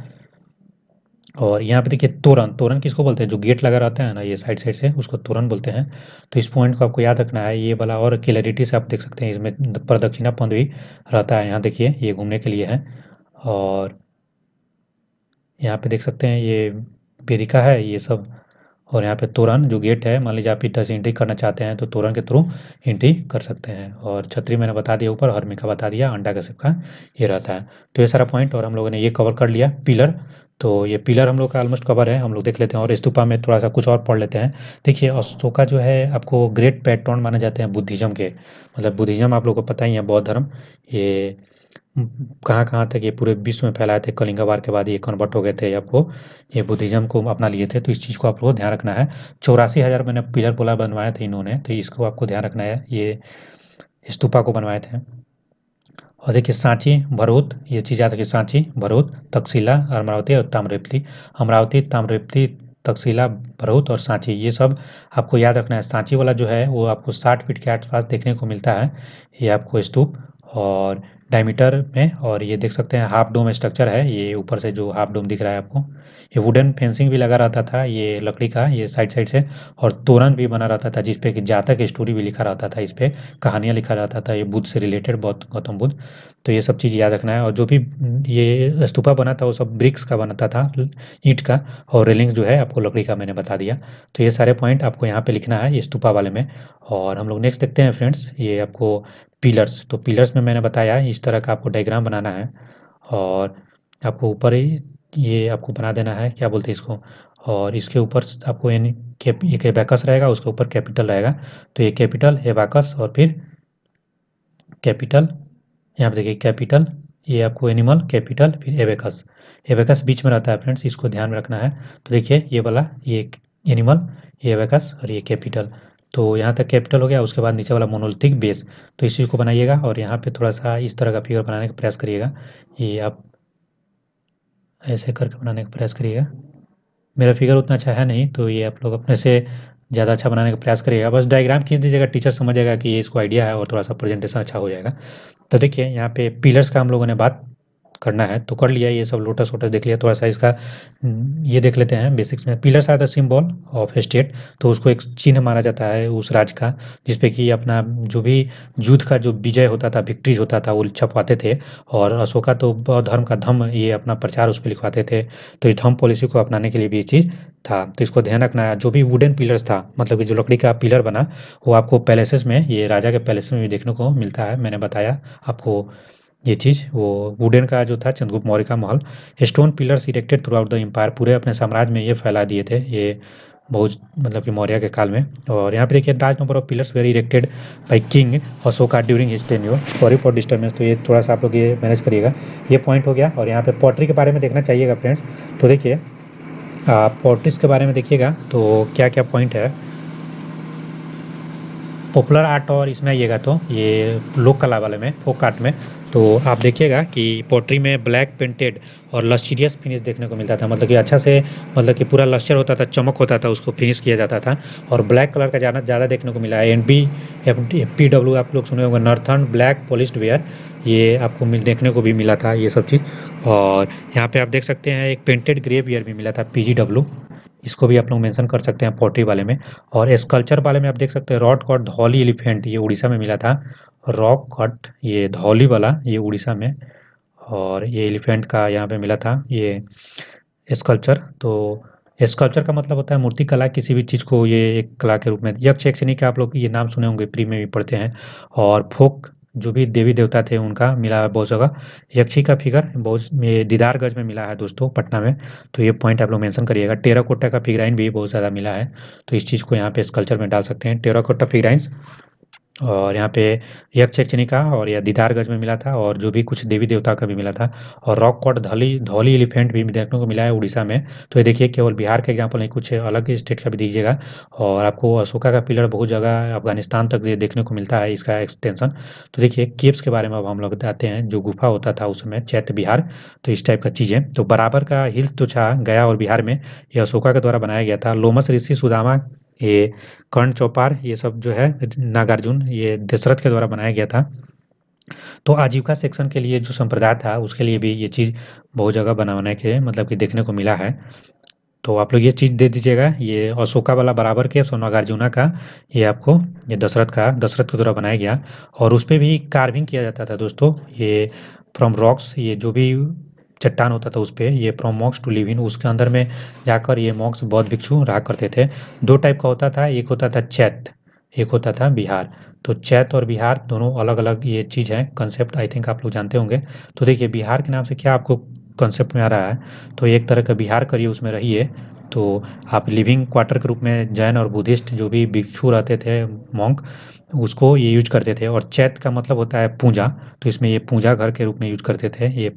और यहाँ पे देखिए तोरण तोरण किसको बोलते हैं जो गेट लगा रहता है ना ये साइड साइड से उसको तोरण बोलते हैं तो इस पॉइंट को आपको याद रखना है ये वाला और क्लैरिटी से आप देख सकते हैं इसमें प्रदक्षिणा पंद भी रहता है यहाँ देखिए ये घूमने के लिए है और यहाँ पे देख सकते हैं ये वेदिका है ये सब और यहाँ पे तोरण जो गेट है मान लीजिए आप इधर से एंट्री करना चाहते हैं तो तोरण के थ्रू एंट्री कर सकते हैं और छतरी मैंने बता दिया ऊपर हर्मी का बता दिया अंडा का सबका ये रहता है तो ये सारा पॉइंट और हम लोगों ने ये कवर कर लिया पिलर तो ये पिलर हम लोग का ऑलमोस्ट कवर है हम लोग देख लेते हैं और स्तूपा में थोड़ा सा कुछ और पढ़ लेते हैं देखिए अशोका जो है आपको ग्रेट पैटर्न माने जाते हैं बुद्धिज़्म के मतलब बुद्धिज़्म आप लोग को पता ही है बौद्ध धर्म ये कहाँ कहाँ तक ये पूरे विश्व में फैलाए थे कलिंगावार के बाद ये कन्वर्ट हो गए थे आपको ये बुद्धिज्म को अपना लिए थे तो इस चीज़ को आप लोग ध्यान रखना है चौरासी हज़ार मैंने पिलर पोला बनवाए थे इन्होंने तो इसको आपको ध्यान रखना है ये स्तूपा को बनवाए थे और देखिए सांची भरूत ये चीज़ याद रखिए सांची भरूत तकसीला अमरावती और ताम्रप्ती अमरावती ताम्रप्ती तकसीला भरूत और सांची ये सब आपको याद रखना है सांची वाला जो है वो आपको साठ फीट के आसपास देखने को मिलता है ये आपको स्तूप और डायमीटर में और ये देख सकते हैं हाफ डोम स्ट्रक्चर है ये ऊपर से जो हाफ डोम दिख रहा है आपको ये वुडन फेंसिंग भी लगा रहता था ये लकड़ी का ये साइड साइड से और तोरण भी बना रहता था जिसपे कि जातक स्टोरी भी लिखा रहता था इस पर कहानियाँ लिखा रहता था ये बुद्ध से रिलेटेड बहुत गौतम बुद्ध तो ये सब चीज़ याद रखना है और जो भी ये स्तूपा बना था वो सब ब्रिक्स का बनाता था ईंट का और रेलिंग जो है आपको लकड़ी का मैंने बता दिया तो ये सारे पॉइंट आपको यहाँ पर लिखना है ये स्तूपा वाले में और हम लोग नेक्स्ट देखते हैं फ्रेंड्स ये आपको पिलर्स तो पिलर्स में मैंने बताया इस तरह का आपको डायग्राम बनाना है और आपको ऊपर ही ये आपको बना देना है क्या बोलते हैं इसको और इसके ऊपर आपको यानी एक एबैकस रहेगा उसके ऊपर कैपिटल रहेगा तो ये कैपिटल एबैकस और फिर कैपिटल यहाँ पर देखिए कैपिटल ये आपको एनिमल कैपिटल फिर एबैकस एबैकस बीच में रहता है फ्रेंड्स इसको ध्यान में रखना है तो देखिए ये वाला ये एनिमल ये एबैकस और ये कैपिटल तो यहाँ तक कैपिटल हो गया उसके बाद नीचे वाला मोनोलिथिक बेस तो इस चीज़ को बनाइएगा और यहाँ पे थोड़ा सा इस तरह का फिगर बनाने का प्रयास करिएगा ये आप ऐसे करके बनाने का प्रयास करिएगा मेरा फिगर उतना अच्छा है नहीं तो ये आप लोग अपने से ज़्यादा अच्छा बनाने का प्रयास करिएगा बस डायग्राम खींच दीजिएगा टीचर समझ जाएगा कि ये इसको आइडिया है और थोड़ा सा प्रेजेंटेशन अच्छा हो जाएगा तो देखिए यहाँ पे पिलर्स का हम लोगों ने बात करना है तो कर लिया ये सब लोटस वोटस देख लिया थोड़ा सा इसका हम्म, ये देख लेते हैं बेसिक्स में pillars are the symbol of state तो उसको एक चिन्ह माना जाता है उस राज्य का जिसपे कि अपना जो भी युद्ध का जो विजय होता था विक्ट्रीज होता था वो छपवाते थे और अशोका तो बौद्ध धर्म का धम्म ये अपना प्रचार उस पर लिखवाते थे तो इस धम्म पॉलिसी को अपनाने के लिए भी ये चीज़ था तो इसको ध्यान रखना है जो भी वुडन पिलर्स था मतलब कि जो लकड़ी का पिलर बना वो आपको पैलेसेस में ये राजा के पैलेस में भी देखने को मिलता है मैंने बताया आपको ये चीज़ वो वुडन का जो था चंद्रगुप्त मौर्य का महल stone pillars erected throughout the empire पूरे अपने साम्राज्य में ये फैला दिए थे ये बहुत मतलब कि मौर्य के काल में और यहाँ पे देखिए large number of pillars were erected by king Ashoka during his tenure sorry for disturbance तो ये थोड़ा सा आप लोग ये मैनेज करिएगा ये पॉइंट हो गया और यहाँ पे पॉटरी के बारे में देखना चाहिएगा फ्रेंड्स तो देखिए पॉटरीज के बारे में देखिएगा तो क्या क्या पॉइंट है पॉपुलर आर्ट और इसमें आइएगा तो ये लोक कला वाले में फोक आर्ट में तो आप देखिएगा कि पोट्री में ब्लैक पेंटेड और लस्चरियस फिनिश देखने को मिलता था मतलब कि अच्छा से मतलब कि पूरा लस्चर होता था चमक होता था उसको फिनिश किया जाता था और ब्लैक कलर का जाना ज़्यादा देखने को मिला है N B F P W आप लोग सुने होंगे नॉर्थन ब्लैक पॉलिस्ड वेयर ये आपको मिल देखने को भी मिला था ये सब चीज़ और यहाँ पर आप देख सकते हैं एक पेंटेड ग्रे वेयर भी मिला था पी जी डब्ल्यू इसको भी आप लोग मेंशन कर सकते हैं पोट्री वाले में और स्कल्चर वाले में आप देख सकते हैं रॉड कट धौली एलिफेंट ये उड़ीसा में मिला था रॉक कट ये धौली वाला ये उड़ीसा में और ये एलिफेंट का यहाँ पे मिला था ये स्कल्चर तो स्कल्पचर का मतलब होता है मूर्ति कला किसी भी चीज़ को ये एक कला के रूप में यक्ष एक नहीं कि आप लोग ये नाम सुने होंगे प्री में भी पढ़ते हैं और फोक जो भी देवी देवता थे उनका मिला है बहुत जगह यक्षी का फिगर बहुत दीदारगंज में मिला है दोस्तों पटना में तो ये पॉइंट आप लोग मेंशन करिएगा टेराकोटा का फिगराइन भी बहुत ज़्यादा मिला है तो इस चीज़ को यहाँ पे स्कल्चर में डाल सकते हैं टेराकोटा फिगराइंस और यहाँ पे चनी का और यह दीदारगज में मिला था और जो भी कुछ देवी देवता का भी मिला था और rock cut Dhauli Dhauli elephant भी देखने को मिला है उड़ीसा में तो ये देखिए केवल बिहार का एग्जाम्पल नहीं कुछ अलग स्टेट का भी दीजिएगा और आपको अशोका का पिलर बहुत जगह अफगानिस्तान तक ये देखने को मिलता है इसका एक्सटेंशन तो देखिए केप्स के बारे में अब हम लोग बताते हैं जो गुफा होता था उस समय बिहार तो इस टाइप का चीज़ें तो बराबर का हिल्स तो छा गया और बिहार में यह अशोका के द्वारा बनाया गया था लोमस ऋषि सुदामा ये कर्ण चौपार ये सब जो है नागार्जुन ये दशरथ के द्वारा बनाया गया था तो आजीविका सेक्शन के लिए जो संप्रदाय था उसके लिए भी ये चीज़ बहुत जगह बनाने के मतलब कि देखने को मिला है तो आप लोग ये चीज़ दे दीजिएगा ये अशोका वाला बराबर के नागार्जुना का ये आपको ये दशरथ का दशरथ के द्वारा बनाया गया और उस पर भी कार्विंग किया जाता था दोस्तों ये फ्रॉम रॉक्स ये जो भी चट्टान होता था उस पर ये from mocks to live in उसके अंदर में जाकर ये मॉक्स बौद्ध भिक्षु रहा करते थे दो टाइप का होता था एक होता था चैत एक होता था बिहार तो चैत और बिहार दोनों अलग अलग ये चीज़ है कंसेप्ट आई थिंक आप लोग जानते होंगे तो देखिए बिहार के नाम से क्या आपको कंसेप्ट में आ रहा है तो एक तरह का बिहार करिए उसमें रहिए तो आप लिविंग क्वार्टर के रूप में जैन और बुद्धिस्ट जो भी भिक्षु रहते थे मॉन्क उसको ये यूज करते थे और चैत का मतलब होता है पूजा तो इसमें ये पूजा घर के रूप में यूज करते थे ये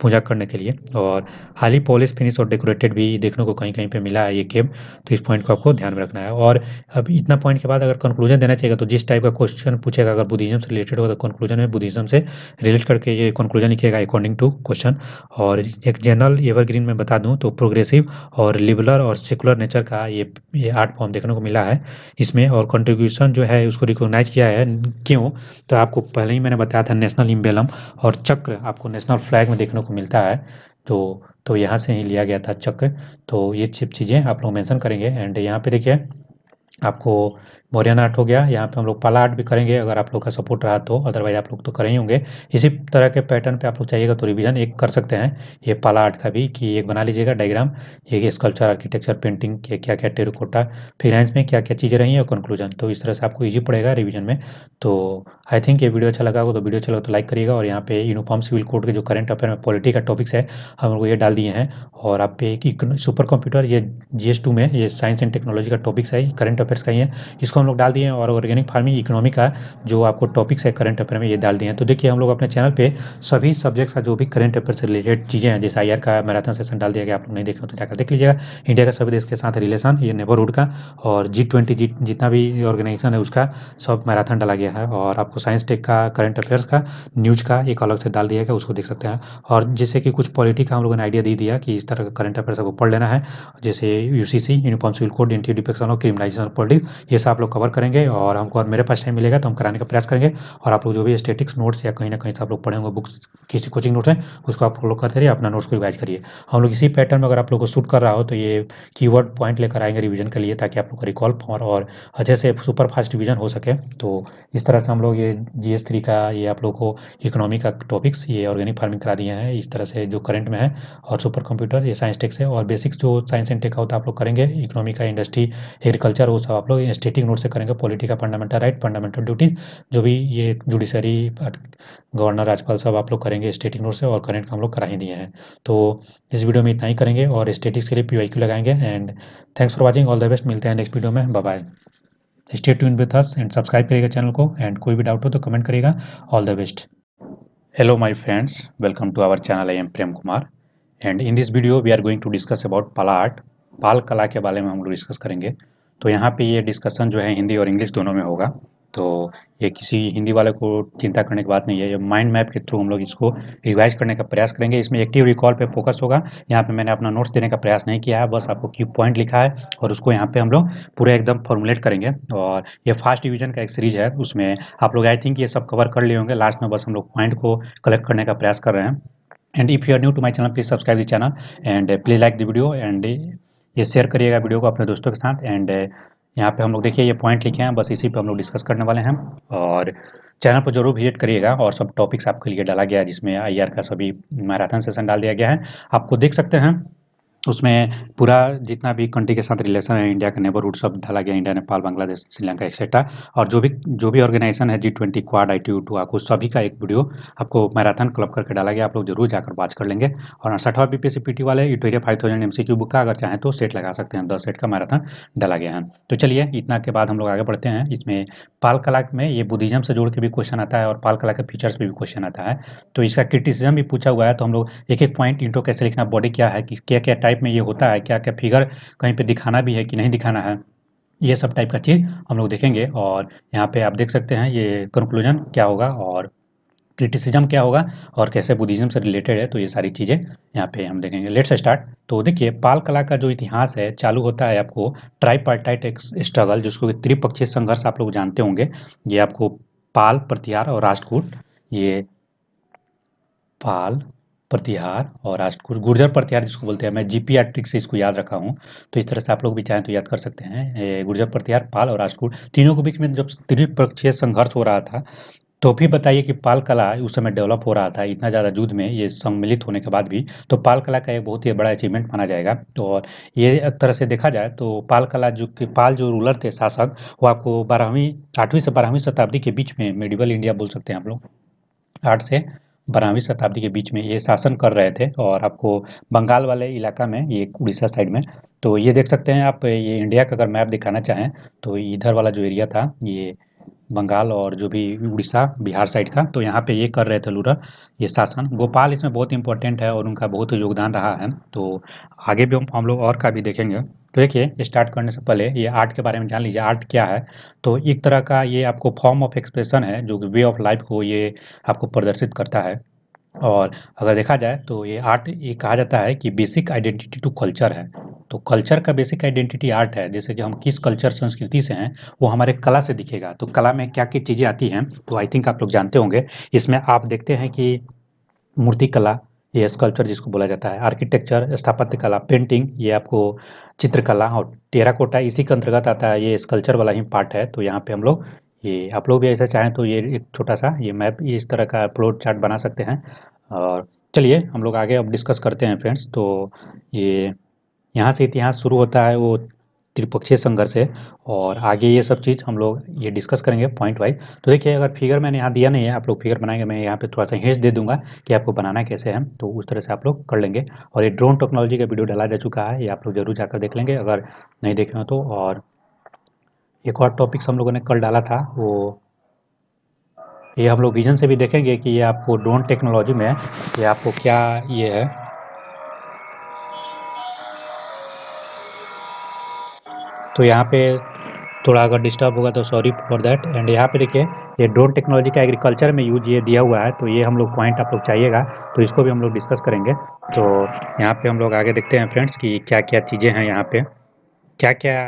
पूजा करने के लिए और हाल ही पॉलिश फिनिश और डेकोरेटेड भी देखने को कहीं कहीं पे मिला है ये केव तो इस पॉइंट को आपको ध्यान में रखना है और अब इतना पॉइंट के बाद अगर कंक्लूजन देना चाहिए तो जिस टाइप का क्वेश्चन पूछेगा अगर बुद्धिज्म से रिलेटेड होगा तो कंक्लूजन में बुद्धिज्म से रिलेट करके ये कंक्लूजन लिखिएगा अकॉर्डिंग टू क्वेश्चन और एक जनरल एवरग्रीन में बता दूँ तो प्रोग्रेसिव और लिबरल और सेकुलर नेचर का ये ये आर्ट फॉर्म देखने को मिला है इसमें और कंट्रीब्यूशन जो है उसको रिकॉग्नाइज किया है क्यों तो आपको पहले ही मैंने बताया था नेशनल इम्बेलम और चक्र आपको नेशनल फ्लैग में देखने को मिलता है तो तो यहाँ से ही लिया गया था चक्र तो ये सब चीज़ें आप लोग मैंसन करेंगे एंड यहाँ पर देखिए आपको मौर्याना आर्ट हो गया यहाँ पे हम लोग पाला आर्ट भी करेंगे अगर आप लोग का सपोर्ट रहा तो अदरवाइज आप लोग तो करें ही होंगे इसी तरह के पैटर्न पे आप लोग चाहिएगा तो रिवीजन एक कर सकते हैं ये पाला आर्ट का भी कि एक बना लीजिएगा डायग्राम ये स्कल्पचर आर्किटेक्चर पेंटिंग के क्या क्या टेरिकोटा फिनेंस में क्या क्या चीज़ें रही हैं कंक्लूजन तो इस तरह से आपको ईजी पड़ेगा रिविजन में तो आई थिंक ये वीडियो अच्छा लगा हो तो वीडियो अच्छा लगा तो लाइक करिएगा और यहाँ पे यूनिफॉर्म सिविल कोड के जो करंट अफेयर में पॉलिटी का टॉपिक्स है हम लोग ये डाल दिए हैं और आप पे एक सुपर कंप्यूटर ये जी में ये साइंस एंड टेक्नोलॉजी का टॉपिक्स है करंट अफेयर्स का ही है इसको हम लोग डाल दिए हैं और ऑर्गेनिक फार्मिंग इकोनॉमी का जो आपको टॉपिक्स है करंट अफेयर में ये डाल दिए हैं तो देखिए हम लोग अपने चैनल पर सभी सब्जेक्ट्स का जो भी करंट अफेयर से रिलेटेड चीज़ें हैं जैसे आई का मैराथन सेशन डाल दिया गया आप लोग नहीं देखें तो जाकर देख लीजिएगा इंडिया का सभी देश के साथ रिलेशन ये नेबरहुड का और जी ट्वेंटी जी जितना भी ऑर्गेनाइजेशन है उसका सब मैराथन डाला गया है और आपको साइंस टेक का करंट अफेयर्स का न्यूज़ का एक अलग से डाल दिया गया उसको देख सकते हैं और जैसे कि कुछ पॉलिटी का हम लोगों ने आइडिया दे दिया कि इस तरह का करंट अफेयर्स आपको पढ़ लेना है जैसे U C C uniform civil code anti defection और क्रिमिनाइजेशन पॉलिटिक्स ये सब आप लोग कवर करेंगे और हमको और मेरे पास टाइम मिलेगा तो हम कराने का प्रयास करेंगे और आप लोग जो भी स्टेटिक्स नोट्स या कहीं ना कहीं से तो आप लोग पढ़े होंगे बुक्स किसी कोचिंग नोट्स हैं उसको आप फॉलो करते रहिए अपना नोट्स को रिवाइज करिए हम लोग इसी पैटर्न में अगर आप लोग को शूट कर रहा हो तो ये की पॉइंट लेकर आएंगे रिविजन के लिए ताकि आप लोग का रिकॉल पावर और अच्छे से सुपर फास्ट रिविजन हो सके तो इस तरह से हम लोग ये जी एस थ्री का ये आप लोग को इकोनॉमी का टॉपिक्स ये ऑर्गेनिक फार्मिंग करा दिए हैं इस तरह से जो करंट में है और सुपर कंप्यूटर ये साइंस टेक्स है और बेसिक्स जो साइंस एंड टेक होता है आप लोग करेंगे इकोनॉमी का इंडस्ट्री एग्रीकल्चर वो सब आप लोग स्टेटिक नोट्स से करेंगे पॉलिटी का फंडामेंटल राइट फंडामेंटल ड्यूटीज जो भी ये जुडिशरी गवर्नर राज्यपाल सब आप लोग करेंगे स्टेटिंग रोड से और करेंट का हम लोग करा ही दिए हैं तो इस वीडियो में इतना ही करेंगे और स्टेटिक्स के लिए पी लगाएंगे and thanks for watching all the best मिलते हैं नेक्स्ट वीडियो में bye stay tuned with us and subscribe करिएगा चैनल को एंड कोई भी डाउट हो तो कमेंट करिएगा all the best hello my friends welcome to our channel I am Prem Kumar and in this video we are going to discuss about pala art Pala कला के बारे में हम लोग डिस्कस करेंगे तो यहाँ पे ये डिस्कशन जो है हिंदी और इंग्लिश दोनों में होगा तो ये किसी हिंदी वाले को चिंता करने की बात नहीं है ये माइंड मैप के थ्रू हम लोग इसको रिवाइज करने का प्रयास करेंगे इसमें एक्टिव रिकॉल पे फोकस होगा यहाँ पे मैंने अपना नोट्स देने का प्रयास नहीं किया है बस आपको क्यू पॉइंट लिखा है और उसको यहाँ पे हम लोग पूरा एकदम फॉर्मुलेट करेंगे और ये फास्ट डिवीजन का एक सीरीज है उसमें आप लोग आई थिंक ये सब कवर कर लिए होंगे लास्ट में बस हम लोग पॉइंट को कलेक्ट करने का प्रयास कर रहे हैं and if you are new to my channel please subscribe the channel and please like the video and ये शेयर करिएगा वीडियो को अपने दोस्तों के साथ एंड uh, यहाँ पे हम लोग देखिए ये पॉइंट लिखे हैं बस इसी पे हम लोग डिस्कस करने वाले हैं और चैनल पर जरूर विजिट करिएगा और सब टॉपिक्स आपके लिए डाला गया है जिसमें आई का सभी मैराथन सेशन डाल दिया गया है आपको देख सकते हैं उसमें पूरा जितना भी कंट्री के साथ रिलेशन है इंडिया का नेबरहुड सब डाला गया इंडिया नेपाल बांग्लादेश श्रीलंका एक्सेट्रा और जो भी जो भी ऑर्गेनाइजेशन है G twenty Quad I T two आपको सभी का एक वीडियो आपको मैराथन क्लब करके डाला गया आप लोग जरूर जाकर बात कर लेंगे और अड़सठवा B P C P T वाले यूटेरिया five thousand M C Q book का अगर चाहें तो सेट लगा सकते हैं दस सेट का मैराथन डाला गया है तो चलिए इतना के बाद हम लोग आगे बढ़ते हैं इसमें पाल कला में ये बुद्धिज्म से जोड़ के भी क्वेश्चन आता है और पाल कला के फीचर्स में भी क्वेश्चन आता है तो इसका क्रिटिसिज्म भी पूछा हुआ है तो हम लोग एक एक पॉइंट इंट्रो कैसे लिखना बॉडी क्या है कि क्या क्या टाइप टाइप में ये होता है क्या क्या फिगर कहीं पे दिखाना भी है कि नहीं दिखाना है ये सब टाइप का चीज़ हम लोग देखेंगे और यहाँ पे आप देख सकते हैं ये कंक्लूजन क्या होगा और क्रिटिसिज्म क्या होगा और कैसे बुद्धिज्म से रिलेटेड है तो ये सारी चीज़ें यहाँ पे हम देखेंगे लेट्स स्टार्ट तो देखिए पाल कला का जो इतिहास है चालू होता है आपको ट्राइपार्टाइट स्ट्रगल जिसको कि त्रिपक्षीय संघर्ष आप लोग जानते होंगे ये आपको पाल प्रतिहार और राष्ट्रकूट ये पाल प्रतिहार और राष्ट्रकूट गुर्जर प्रतिहार जिसको बोलते हैं मैं जीपीआर ट्रिक से इसको याद रखा हूँ तो इस तरह से आप लोग भी चाहें तो याद कर सकते हैं गुर्जर प्रतिहार पाल और राष्ट्रकूट तीनों के बीच में जब त्रिपक्षीय संघर्ष हो रहा था तो भी बताइए कि पाल कला उस समय डेवलप हो रहा था इतना ज़्यादा युद्ध में ये सम्मिलित होने के बाद भी तो पाल कला का एक बहुत ही बड़ा अचीवमेंट माना जाएगा तो और ये एक तरह से देखा जाए तो पाल कला जो कि पाल जो रूलर थे शासक वो आपको बारहवीं आठवीं से बारहवीं शताब्दी के बीच में मेडिवल इंडिया बोल सकते हैं आप लोग आठ से बारहवीं शताब्दी के बीच में ये शासन कर रहे थे और आपको बंगाल वाले इलाका में ये उड़ीसा साइड में तो ये देख सकते हैं आप ये इंडिया का अगर मैप दिखाना चाहें तो इधर वाला जो एरिया था ये बंगाल और जो भी उड़ीसा बिहार साइड का तो यहाँ पे ये कर रहे थे लूरा ये शासन गोपाल इसमें बहुत इंपॉर्टेंट है और उनका बहुत योगदान रहा है तो आगे भी हम हम लोग और का भी देखेंगे तो देखिए स्टार्ट करने से पहले ये आर्ट के बारे में जान लीजिए आर्ट क्या है तो एक तरह का ये आपको फॉर्म ऑफ एक्सप्रेशन है जो वे ऑफ लाइफ को ये आपको प्रदर्शित करता है और अगर देखा जाए तो ये आर्ट ये कहा जाता है कि बेसिक आइडेंटिटी टू कल्चर है तो कल्चर का बेसिक आइडेंटिटी आर्ट है जैसे कि हम किस कल्चर संस्कृति से हैं वो हमारे कला से दिखेगा तो कला में क्या क्या चीज़ें आती हैं तो आई थिंक आप लोग जानते होंगे इसमें आप देखते हैं कि मूर्ति कला ये स्कल्पचर जिसको बोला जाता है आर्किटेक्चर स्थापत्य कला पेंटिंग ये आपको चित्रकला और टेराकोटा इसी के अंतर्गत आता है ये स्कल्चर वाला ही पार्ट है तो यहाँ पे हम लोग ये आप लोग भी ऐसा चाहें तो ये एक छोटा सा ये मैप ये इस तरह का फ्लोट चार्ट बना सकते हैं और चलिए हम लोग आगे अब डिस्कस करते हैं फ्रेंड्स तो ये यहाँ से इतिहास शुरू होता है वो त्रिपक्षीय संघर्ष है और आगे ये सब चीज़ हम लोग ये डिस्कस करेंगे पॉइंट वाइज तो देखिए अगर फिगर मैंने यहाँ दिया नहीं है आप लोग फिगर बनाएंगे मैं यहाँ पे थोड़ा सा हिंस दे दूंगा कि आपको बनाना कैसे है तो उस तरह से आप लोग कर लेंगे और ये ड्रोन टेक्नोलॉजी का वीडियो डाला जा चुका है ये आप लोग जरूर जाकर देख लेंगे अगर नहीं देखे हो तो और एक और टॉपिक्स हम लोगों ने कल डाला था वो ये हम लोग विजन से भी देखेंगे कि ये आपको ड्रोन टेक्नोलॉजी में ये आपको क्या ये है तो यहाँ पे थोड़ा अगर डिस्टर्ब होगा तो सॉरी फॉर दैट एंड यहाँ पे देखिए ये ड्रोन टेक्नोलॉजी का एग्रीकल्चर में यूज ये दिया हुआ है तो ये हम लोग पॉइंट आप लोग चाहिएगा तो इसको भी हम लोग डिस्कस करेंगे तो यहाँ पे हम लोग आगे देखते हैं फ्रेंड्स कि क्या क्या चीज़ें हैं यहाँ पे क्या क्या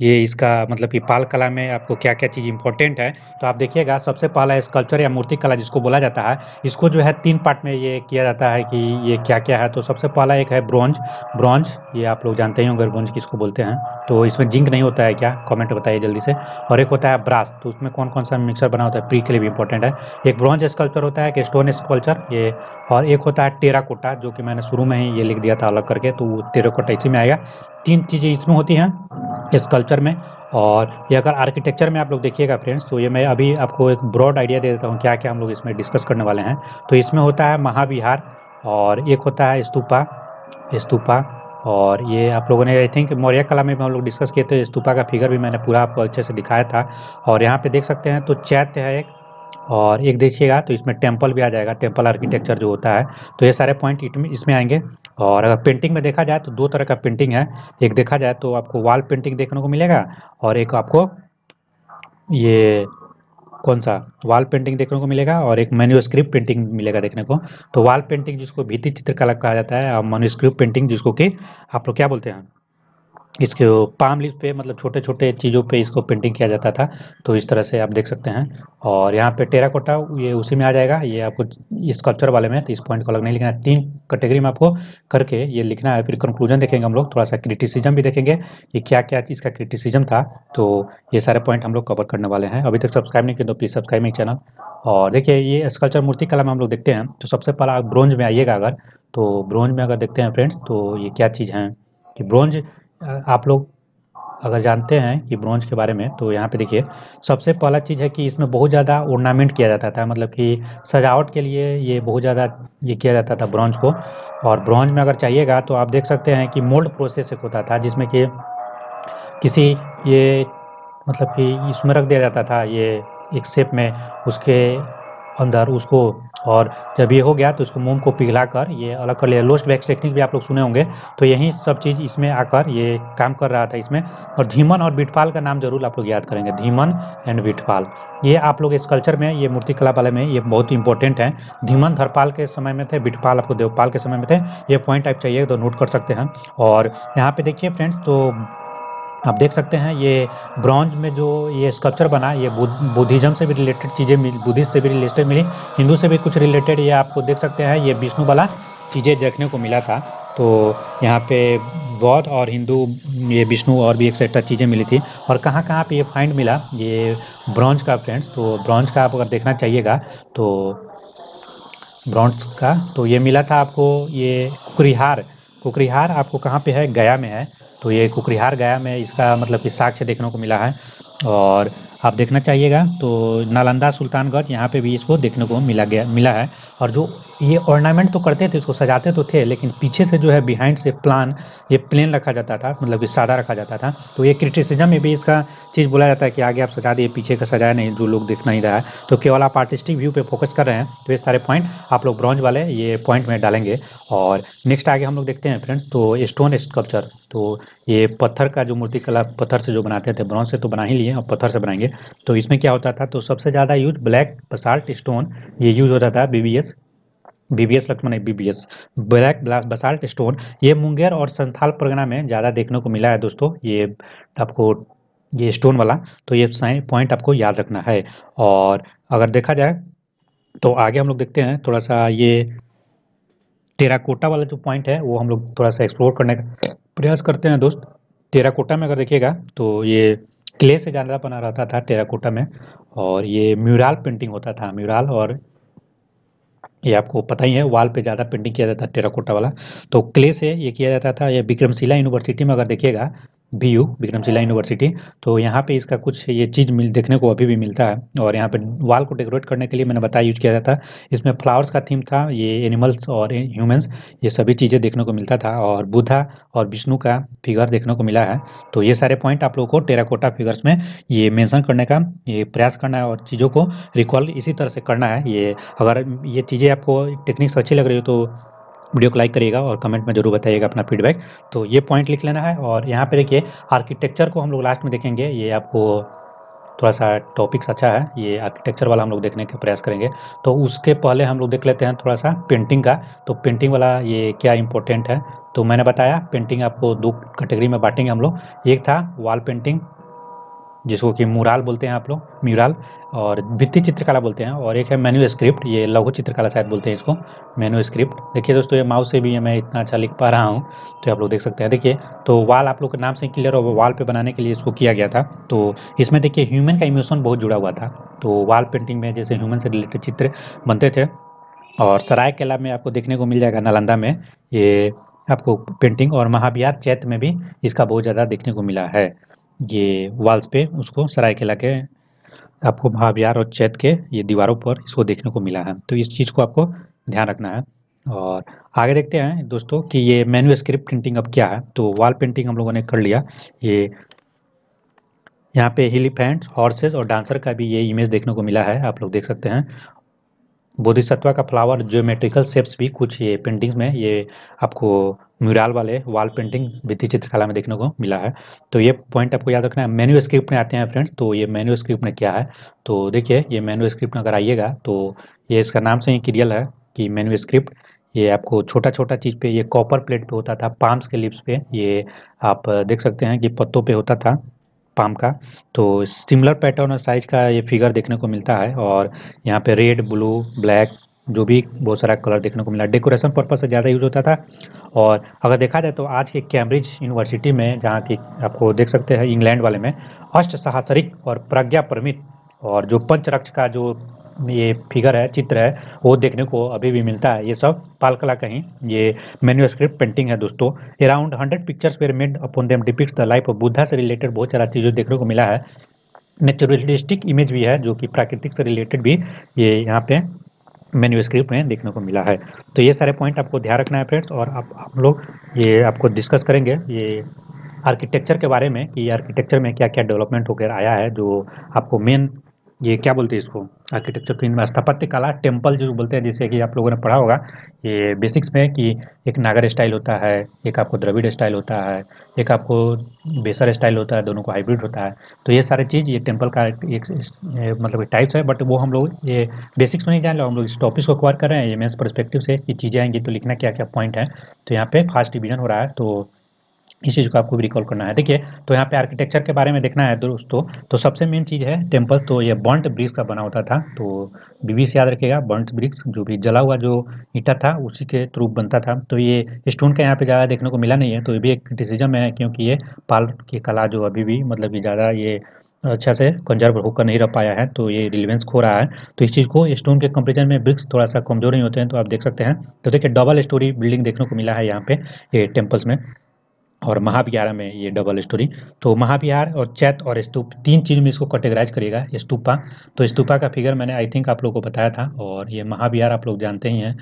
ये इसका मतलब कि पाल कला में आपको क्या क्या चीज़ इंपॉर्टेंट है तो आप देखिएगा सबसे पहला स्कल्पचर या मूर्ति कला जिसको बोला जाता है इसको जो है तीन पार्ट में ये किया जाता है कि ये क्या क्या है तो सबसे पहला एक है ब्रॉन्ज ब्रॉन्ज ये आप लोग जानते ही होंगे ब्रॉन्ज किसको बोलते हैं तो इसमें जिंक नहीं होता है क्या कॉमेंट बताइए जल्दी से और एक होता है ब्रास तो उसमें कौन कौन सा मिक्सर बना होता है प्री के लिए भी इंपॉर्टेंट है एक ब्रॉन्ज स्कल्पचर होता है एक स्टोन स्कल्पचर ये और एक होता है टेराकोटा जो कि मैंने शुरू में ही ये लिख दिया था अलग करके तो टेराकोटा इसी में आएगा तीन चीज़ें इसमें होती हैं इस कल्चर में और ये अगर आर्किटेक्चर में आप लोग देखिएगा फ्रेंड्स तो ये मैं अभी आपको एक ब्रॉड आइडिया दे देता हूँ क्या क्या हम लोग इसमें डिस्कस करने वाले हैं तो इसमें होता है महाविहार और एक होता है स्तूपा स्तूपा और ये आप लोगों ने आई थिंक मौर्य कला में भी हम लोग डिस्कस किए थे स्तूपा का फिगर भी मैंने पूरा आपको अच्छे से दिखाया था और यहाँ पे देख सकते हैं तो चैत्य है एक और एक देखिएगा तो इसमें टेम्पल भी आ जाएगा टेम्पल आर्किटेक्चर जो होता है तो ये सारे पॉइंट इसमें आएंगे और अगर पेंटिंग में देखा जाए तो दो तरह का पेंटिंग है एक देखा जाए तो आपको वॉल पेंटिंग देखने को मिलेगा और एक आपको ये कौन सा वॉल पेंटिंग देखने को मिलेगा और एक मेन्यूस्क्रिप्ट पेंटिंग मिलेगा देखने को तो वॉल पेंटिंग जिसको भीति चित्रकला कहा जाता है और मेन्यूस्क्रिप्ट पेंटिंग जिसको कि आप लोग क्या बोलते हैं इसके पाम लीफ पे मतलब छोटे छोटे चीज़ों पे इसको पेंटिंग किया जाता था तो इस तरह से आप देख सकते हैं और यहाँ पे टेरा कोटा ये उसी में आ जाएगा ये आपको स्कल्पचर वाले में तो इस पॉइंट को अलग नहीं लिखना है तीन कैटेगरी में आपको करके ये लिखना है फिर कंक्लूजन देखेंगे हम लोग थोड़ा सा क्रिटिसिजम भी देखेंगे कि क्या क्या चीज़ का क्रिटिसिजम था तो ये सारे पॉइंट हम लोग कवर करने वाले हैं अभी तक सब्सक्राइब नहीं किया तो प्लीज़ सब्सक्राइब मेरे चैनल और देखिए ये स्कल्पचर मूर्ति कला में हम लोग देखते हैं तो सबसे पहला आप ब्रॉन्ज में आइएगा अगर तो ब्रॉन्ज में अगर देखते हैं फ्रेंड्स तो ये क्या चीज़ हैं कि ब्रॉन्ज आप लोग अगर जानते हैं कि ब्रॉन्ज के बारे में तो यहाँ पे देखिए सबसे पहला चीज़ है कि इसमें बहुत ज़्यादा ऑर्नामेंट किया जाता था मतलब कि सजावट के लिए ये बहुत ज़्यादा ये किया जाता था ब्रॉन्ज को और ब्रॉन्ज में अगर चाहिएगा तो आप देख सकते हैं कि मोल्ड प्रोसेस एक होता था जिसमें कि किसी ये मतलब कि इसमें रख दिया जाता था ये एक शेप में उसके अंदर उसको और जब ये हो गया तो इसको मोम को पिघला कर ये अलग कर लिया लोस्ट वैक्स टेक्निक भी आप लोग सुने होंगे तो यही सब चीज़ इसमें आकर ये काम कर रहा था इसमें और धीमन और बिटपाल का नाम जरूर आप लोग याद करेंगे धीमन एंड बिटपाल ये आप लोग इस कल्चर में ये मूर्तिकला वाले में ये बहुत इंपॉर्टेंट है धीमन धरपाल के समय में थे बिटपाल आपको देवपाल के समय में थे ये पॉइंट आप चाहिए तो नोट कर सकते हैं और यहाँ पे देखिए फ्रेंड्स तो आप देख सकते हैं ये ब्रॉन्ज में जो ये स्कल्पचर बना ये बुद्धिज्म से भी रिलेटेड चीज़ें मिली बुद्धिस्ट से भी रिलेटेड मिली हिंदू से भी कुछ रिलेटेड ये आपको देख सकते हैं ये विष्णु वाला चीज़ें देखने को मिला था तो यहाँ पे बौद्ध और हिंदू ये विष्णु और भी एक्सेट्रा चीज़ें मिली थी और कहाँ कहाँ पर ये फाइंड मिला ये ब्रॉन्ज का फ्रेंड्स तो ब्रॉन्ज का आप अगर देखना चाहिएगा तो ब्रॉन्ज का तो ये मिला था आपको ये कुकरिहार कुकरिहार आपको कहाँ पर है गया में है तो ये कुकरिहार गया में इसका मतलब कि साक्ष्य देखने को मिला है और आप देखना चाहिएगा तो नालंदा सुल्तानगंज यहाँ पे भी इसको देखने को मिला गया मिला है और जो ये ऑर्नामेंट तो करते थे इसको सजाते तो थे लेकिन पीछे से जो है बिहाइंड से प्लान ये प्लेन रखा जाता था मतलब कि सादा रखा जाता था तो ये क्रिटिसिज्म में भी इसका चीज़ बोला जाता है कि आगे आप सजा दिए पीछे का सजाया नहीं जो लोग देख नहीं रहा है तो केवल आप आर्टिस्टिक व्यू पर फोकस कर रहे हैं तो ये सारे पॉइंट आप लोग ब्रॉन्ज वाले ये पॉइंट में डालेंगे और नेक्स्ट आगे हम लोग देखते हैं फ्रेंड्स तो स्टोन स्कल्पचर तो ये पत्थर का जो मूर्तिकला पत्थर से जो बनाते थे ब्रॉन्ज से तो बना ही लिए और पत्थर से बनाएंगे तो इसमें क्या होता था तो सबसे ज़्यादा यूज ब्लैक पसार्ट स्टोन ये यूज होता था बी बीबीएस लक्ष्मण है बीबीएस ब्लैक बसाल्ट स्टोन ये मुंगेर और संथाल परगना में ज़्यादा देखने को मिला है दोस्तों ये आपको ये स्टोन वाला तो ये साइन पॉइंट आपको याद रखना है और अगर देखा जाए तो आगे हम लोग देखते हैं थोड़ा सा ये टेराकोटा वाला जो पॉइंट है वो हम लोग थोड़ा सा एक्सप्लोर करने का प्रयास करते हैं दोस्त टेराकोटा में अगर देखिएगा तो ये क्ले से जाना बना रहता था टेराकोटा में और ये म्यूराल पेंटिंग होता था म्यूराल और ये आपको पता ही है वाल पे ज़्यादा पेंटिंग किया जाता है टेराकोटा वाला तो क्ले से ये किया जाता था या विक्रमशिला यूनिवर्सिटी में अगर देखिएगा बी यू विक्रमशिला यूनिवर्सिटी तो यहाँ पे इसका कुछ ये चीज़ मिल देखने को अभी भी मिलता है और यहाँ पे वाल को डेकोरेट करने के लिए मैंने बताया यूज किया जाता है इसमें फ्लावर्स का थीम था ये एनिमल्स और ह्यूमंस ये सभी चीज़ें देखने को मिलता था और बुद्धा और विष्णु का फिगर देखने को मिला है तो ये सारे पॉइंट आप लोगों को टेराकोटा फिगर्स में ये मैंसन करने का ये प्रयास करना है और चीज़ों को रिकॉल इसी तरह से करना है ये अगर ये चीज़ें आपको टेक्निक्स अच्छी लग रही हो तो वीडियो को लाइक करिएगा और कमेंट में जरूर बताइएगा अपना फीडबैक तो ये पॉइंट लिख लेना है और यहाँ पे देखिए आर्किटेक्चर को हम लोग लास्ट में देखेंगे ये आपको थोड़ा सा टॉपिक्स अच्छा है ये आर्किटेक्चर वाला हम लोग देखने का प्रयास करेंगे तो उसके पहले हम लोग देख लेते हैं थोड़ा सा पेंटिंग का तो पेंटिंग वाला ये क्या इंपॉर्टेंट है तो मैंने बताया पेंटिंग आपको दो कैटेगरी में बांटेंगे हम लोग एक था वॉल पेंटिंग जिसको कि मुराल बोलते हैं आप लोग म्यूराल और भित्ति चित्रकला बोलते हैं और एक है मेनू स्क्रिप्ट ये लघु चित्रकला शायद बोलते हैं इसको मेनू स्क्रिप्ट देखिए दोस्तों ये माउस से भी मैं इतना अच्छा लिख पा रहा हूँ तो आप लोग देख सकते हैं देखिए तो वाल आप लोग के नाम से क्लियर हो वाल पे बनाने के लिए इसको किया गया था तो इसमें देखिए ह्यूमन का इमोशन बहुत जुड़ा हुआ था तो वाल पेंटिंग में जैसे ह्यूमन से रिलेटेड चित्र बनते थे और सराय सरायकेला में आपको देखने को मिल जाएगा नालंदा में ये आपको पेंटिंग और महाविहार चैत में भी इसका बहुत ज़्यादा देखने को मिला है ये वाल्स पे उसको सरायकेला के आपको महाविहार और चैत के ये दीवारों पर इसको देखने को मिला है तो इस चीज़ को आपको ध्यान रखना है और आगे देखते हैं दोस्तों कि ये मैन्यू स्क्रिप्ट प्रिंटिंग अब क्या है तो वॉल पेंटिंग हम लोगों ने कर लिया ये यहाँ पे हिलीफेंट्स हॉर्सेस और डांसर का भी ये इमेज देखने को मिला है आप लोग देख सकते हैं बोधिसत्वा का फ्लावर ज्योमेट्रिकल शेप्स भी कुछ ये पेंटिंग्स में ये आपको म्यूराल वाले वॉल पेंटिंग वित्तीय चित्रकला में देखने को मिला है तो ये पॉइंट आपको याद रखना है मेन्यू स्क्रिप्ट में आते हैं फ्रेंड्स तो ये मेन्यू स्क्रिप्ट में क्या है तो देखिए ये मेन्यू स्क्रिप्ट में अगर आइएगा तो ये इसका नाम से ही क्रियल है कि मेन्यू स्क्रिप्ट ये आपको छोटा छोटा चीज़ पे ये कॉपर प्लेट पे होता था पाम्स के लिप्स पे ये आप देख सकते हैं कि पत्तों पे होता था पाम का तो सिमिलर पैटर्न और साइज का ये फिगर देखने को मिलता है और यहाँ पे रेड ब्लू ब्लैक जो भी बहुत सारा कलर देखने को मिला डेकोरेशन पर्पज से ज़्यादा यूज होता था और अगर देखा जाए तो आज के कैम्ब्रिज यूनिवर्सिटी में जहाँ की आपको देख सकते हैं इंग्लैंड वाले में अष्ट साहसरिक और प्रज्ञा प्रमित और जो पंचरक्ष का जो ये फिगर है चित्र है वो देखने को अभी भी मिलता है ये सब पालकला का ही ये मेन्यूस्क्रिप्ट पेंटिंग है दोस्तों around hundred pictures were made upon them depicts the life of Buddha से रिलेटेड बहुत सारा चीज़ देखने को मिला है नेचुरलिस्टिक इमेज भी है जो कि प्राकृतिक से रिलेटेड भी ये यहाँ पे मेन्यू स्क्रिप्ट में देखने को मिला है तो ये सारे पॉइंट आपको ध्यान रखना है फ्रेंड्स और आप हम लोग ये आपको डिस्कस करेंगे ये आर्किटेक्चर के बारे में कि आर्किटेक्चर में क्या क्या डेवलपमेंट होकर आया है जो आपको मेन ये क्या बोलते हैं इसको आर्किटेक्चर की स्थापत्य कला टेम्पल जो बोलते हैं जैसे कि आप लोगों ने पढ़ा होगा ये बेसिक्स में कि एक नागर स्टाइल होता है एक आपको द्रविड स्टाइल होता है एक आपको बेसर स्टाइल होता है दोनों को हाइब्रिड होता है तो ये सारे चीज़ ये टेम्पल का एक मतलब टाइप्स है बट वो हम लोग ये बेसिक्स में नहीं जान लो हम लोग इस टॉपिक्स को कवर कर रहे हैं एम एस से ये चीज़ें आएंगी तो लिखना क्या क्या पॉइंट है तो यहाँ पर फास्ट डिविजन हो रहा है तो इस चीज़ को आपको भी रिकॉल करना है देखिए तो यहाँ पे आर्किटेक्चर के बारे में देखना है दोस्तों तो सबसे मेन चीज़ है टेम्पल्स तो ये बॉन्ट ब्रिज का बना होता था तो बीबी से याद रखिएगा बॉन्ट ब्रिक्स जो भी जला हुआ जो ईटा था उसी के थ्रू बनता था तो ये स्टोन का यहाँ पे ज़्यादा देखने को मिला नहीं है तो ये भी एक क्रिटिसिजम है क्योंकि ये पाल की कला जो अभी भी मतलब कि ज़्यादा ये अच्छा से कंजर्व होकर नहीं रह पाया है तो ये रिलीवेंस खो रहा है तो इस चीज़ को स्टोन के कंपेरिजन में ब्रिक्स थोड़ा सा कमजोर नहीं होते हैं तो आप देख सकते हैं तो देखिए डबल स्टोरी बिल्डिंग देखने को मिला है यहाँ पे ये टेम्पल्स में और महाविहार में ये डबल स्टोरी तो महाविहार और चैत और स्तूप तीन चीज़ में इसको कैटेगराइज करिएगा स्तूपा तो स्तूपा का फिगर मैंने आई थिंक आप लोग को बताया था और ये महाविहार आप लोग जानते ही हैं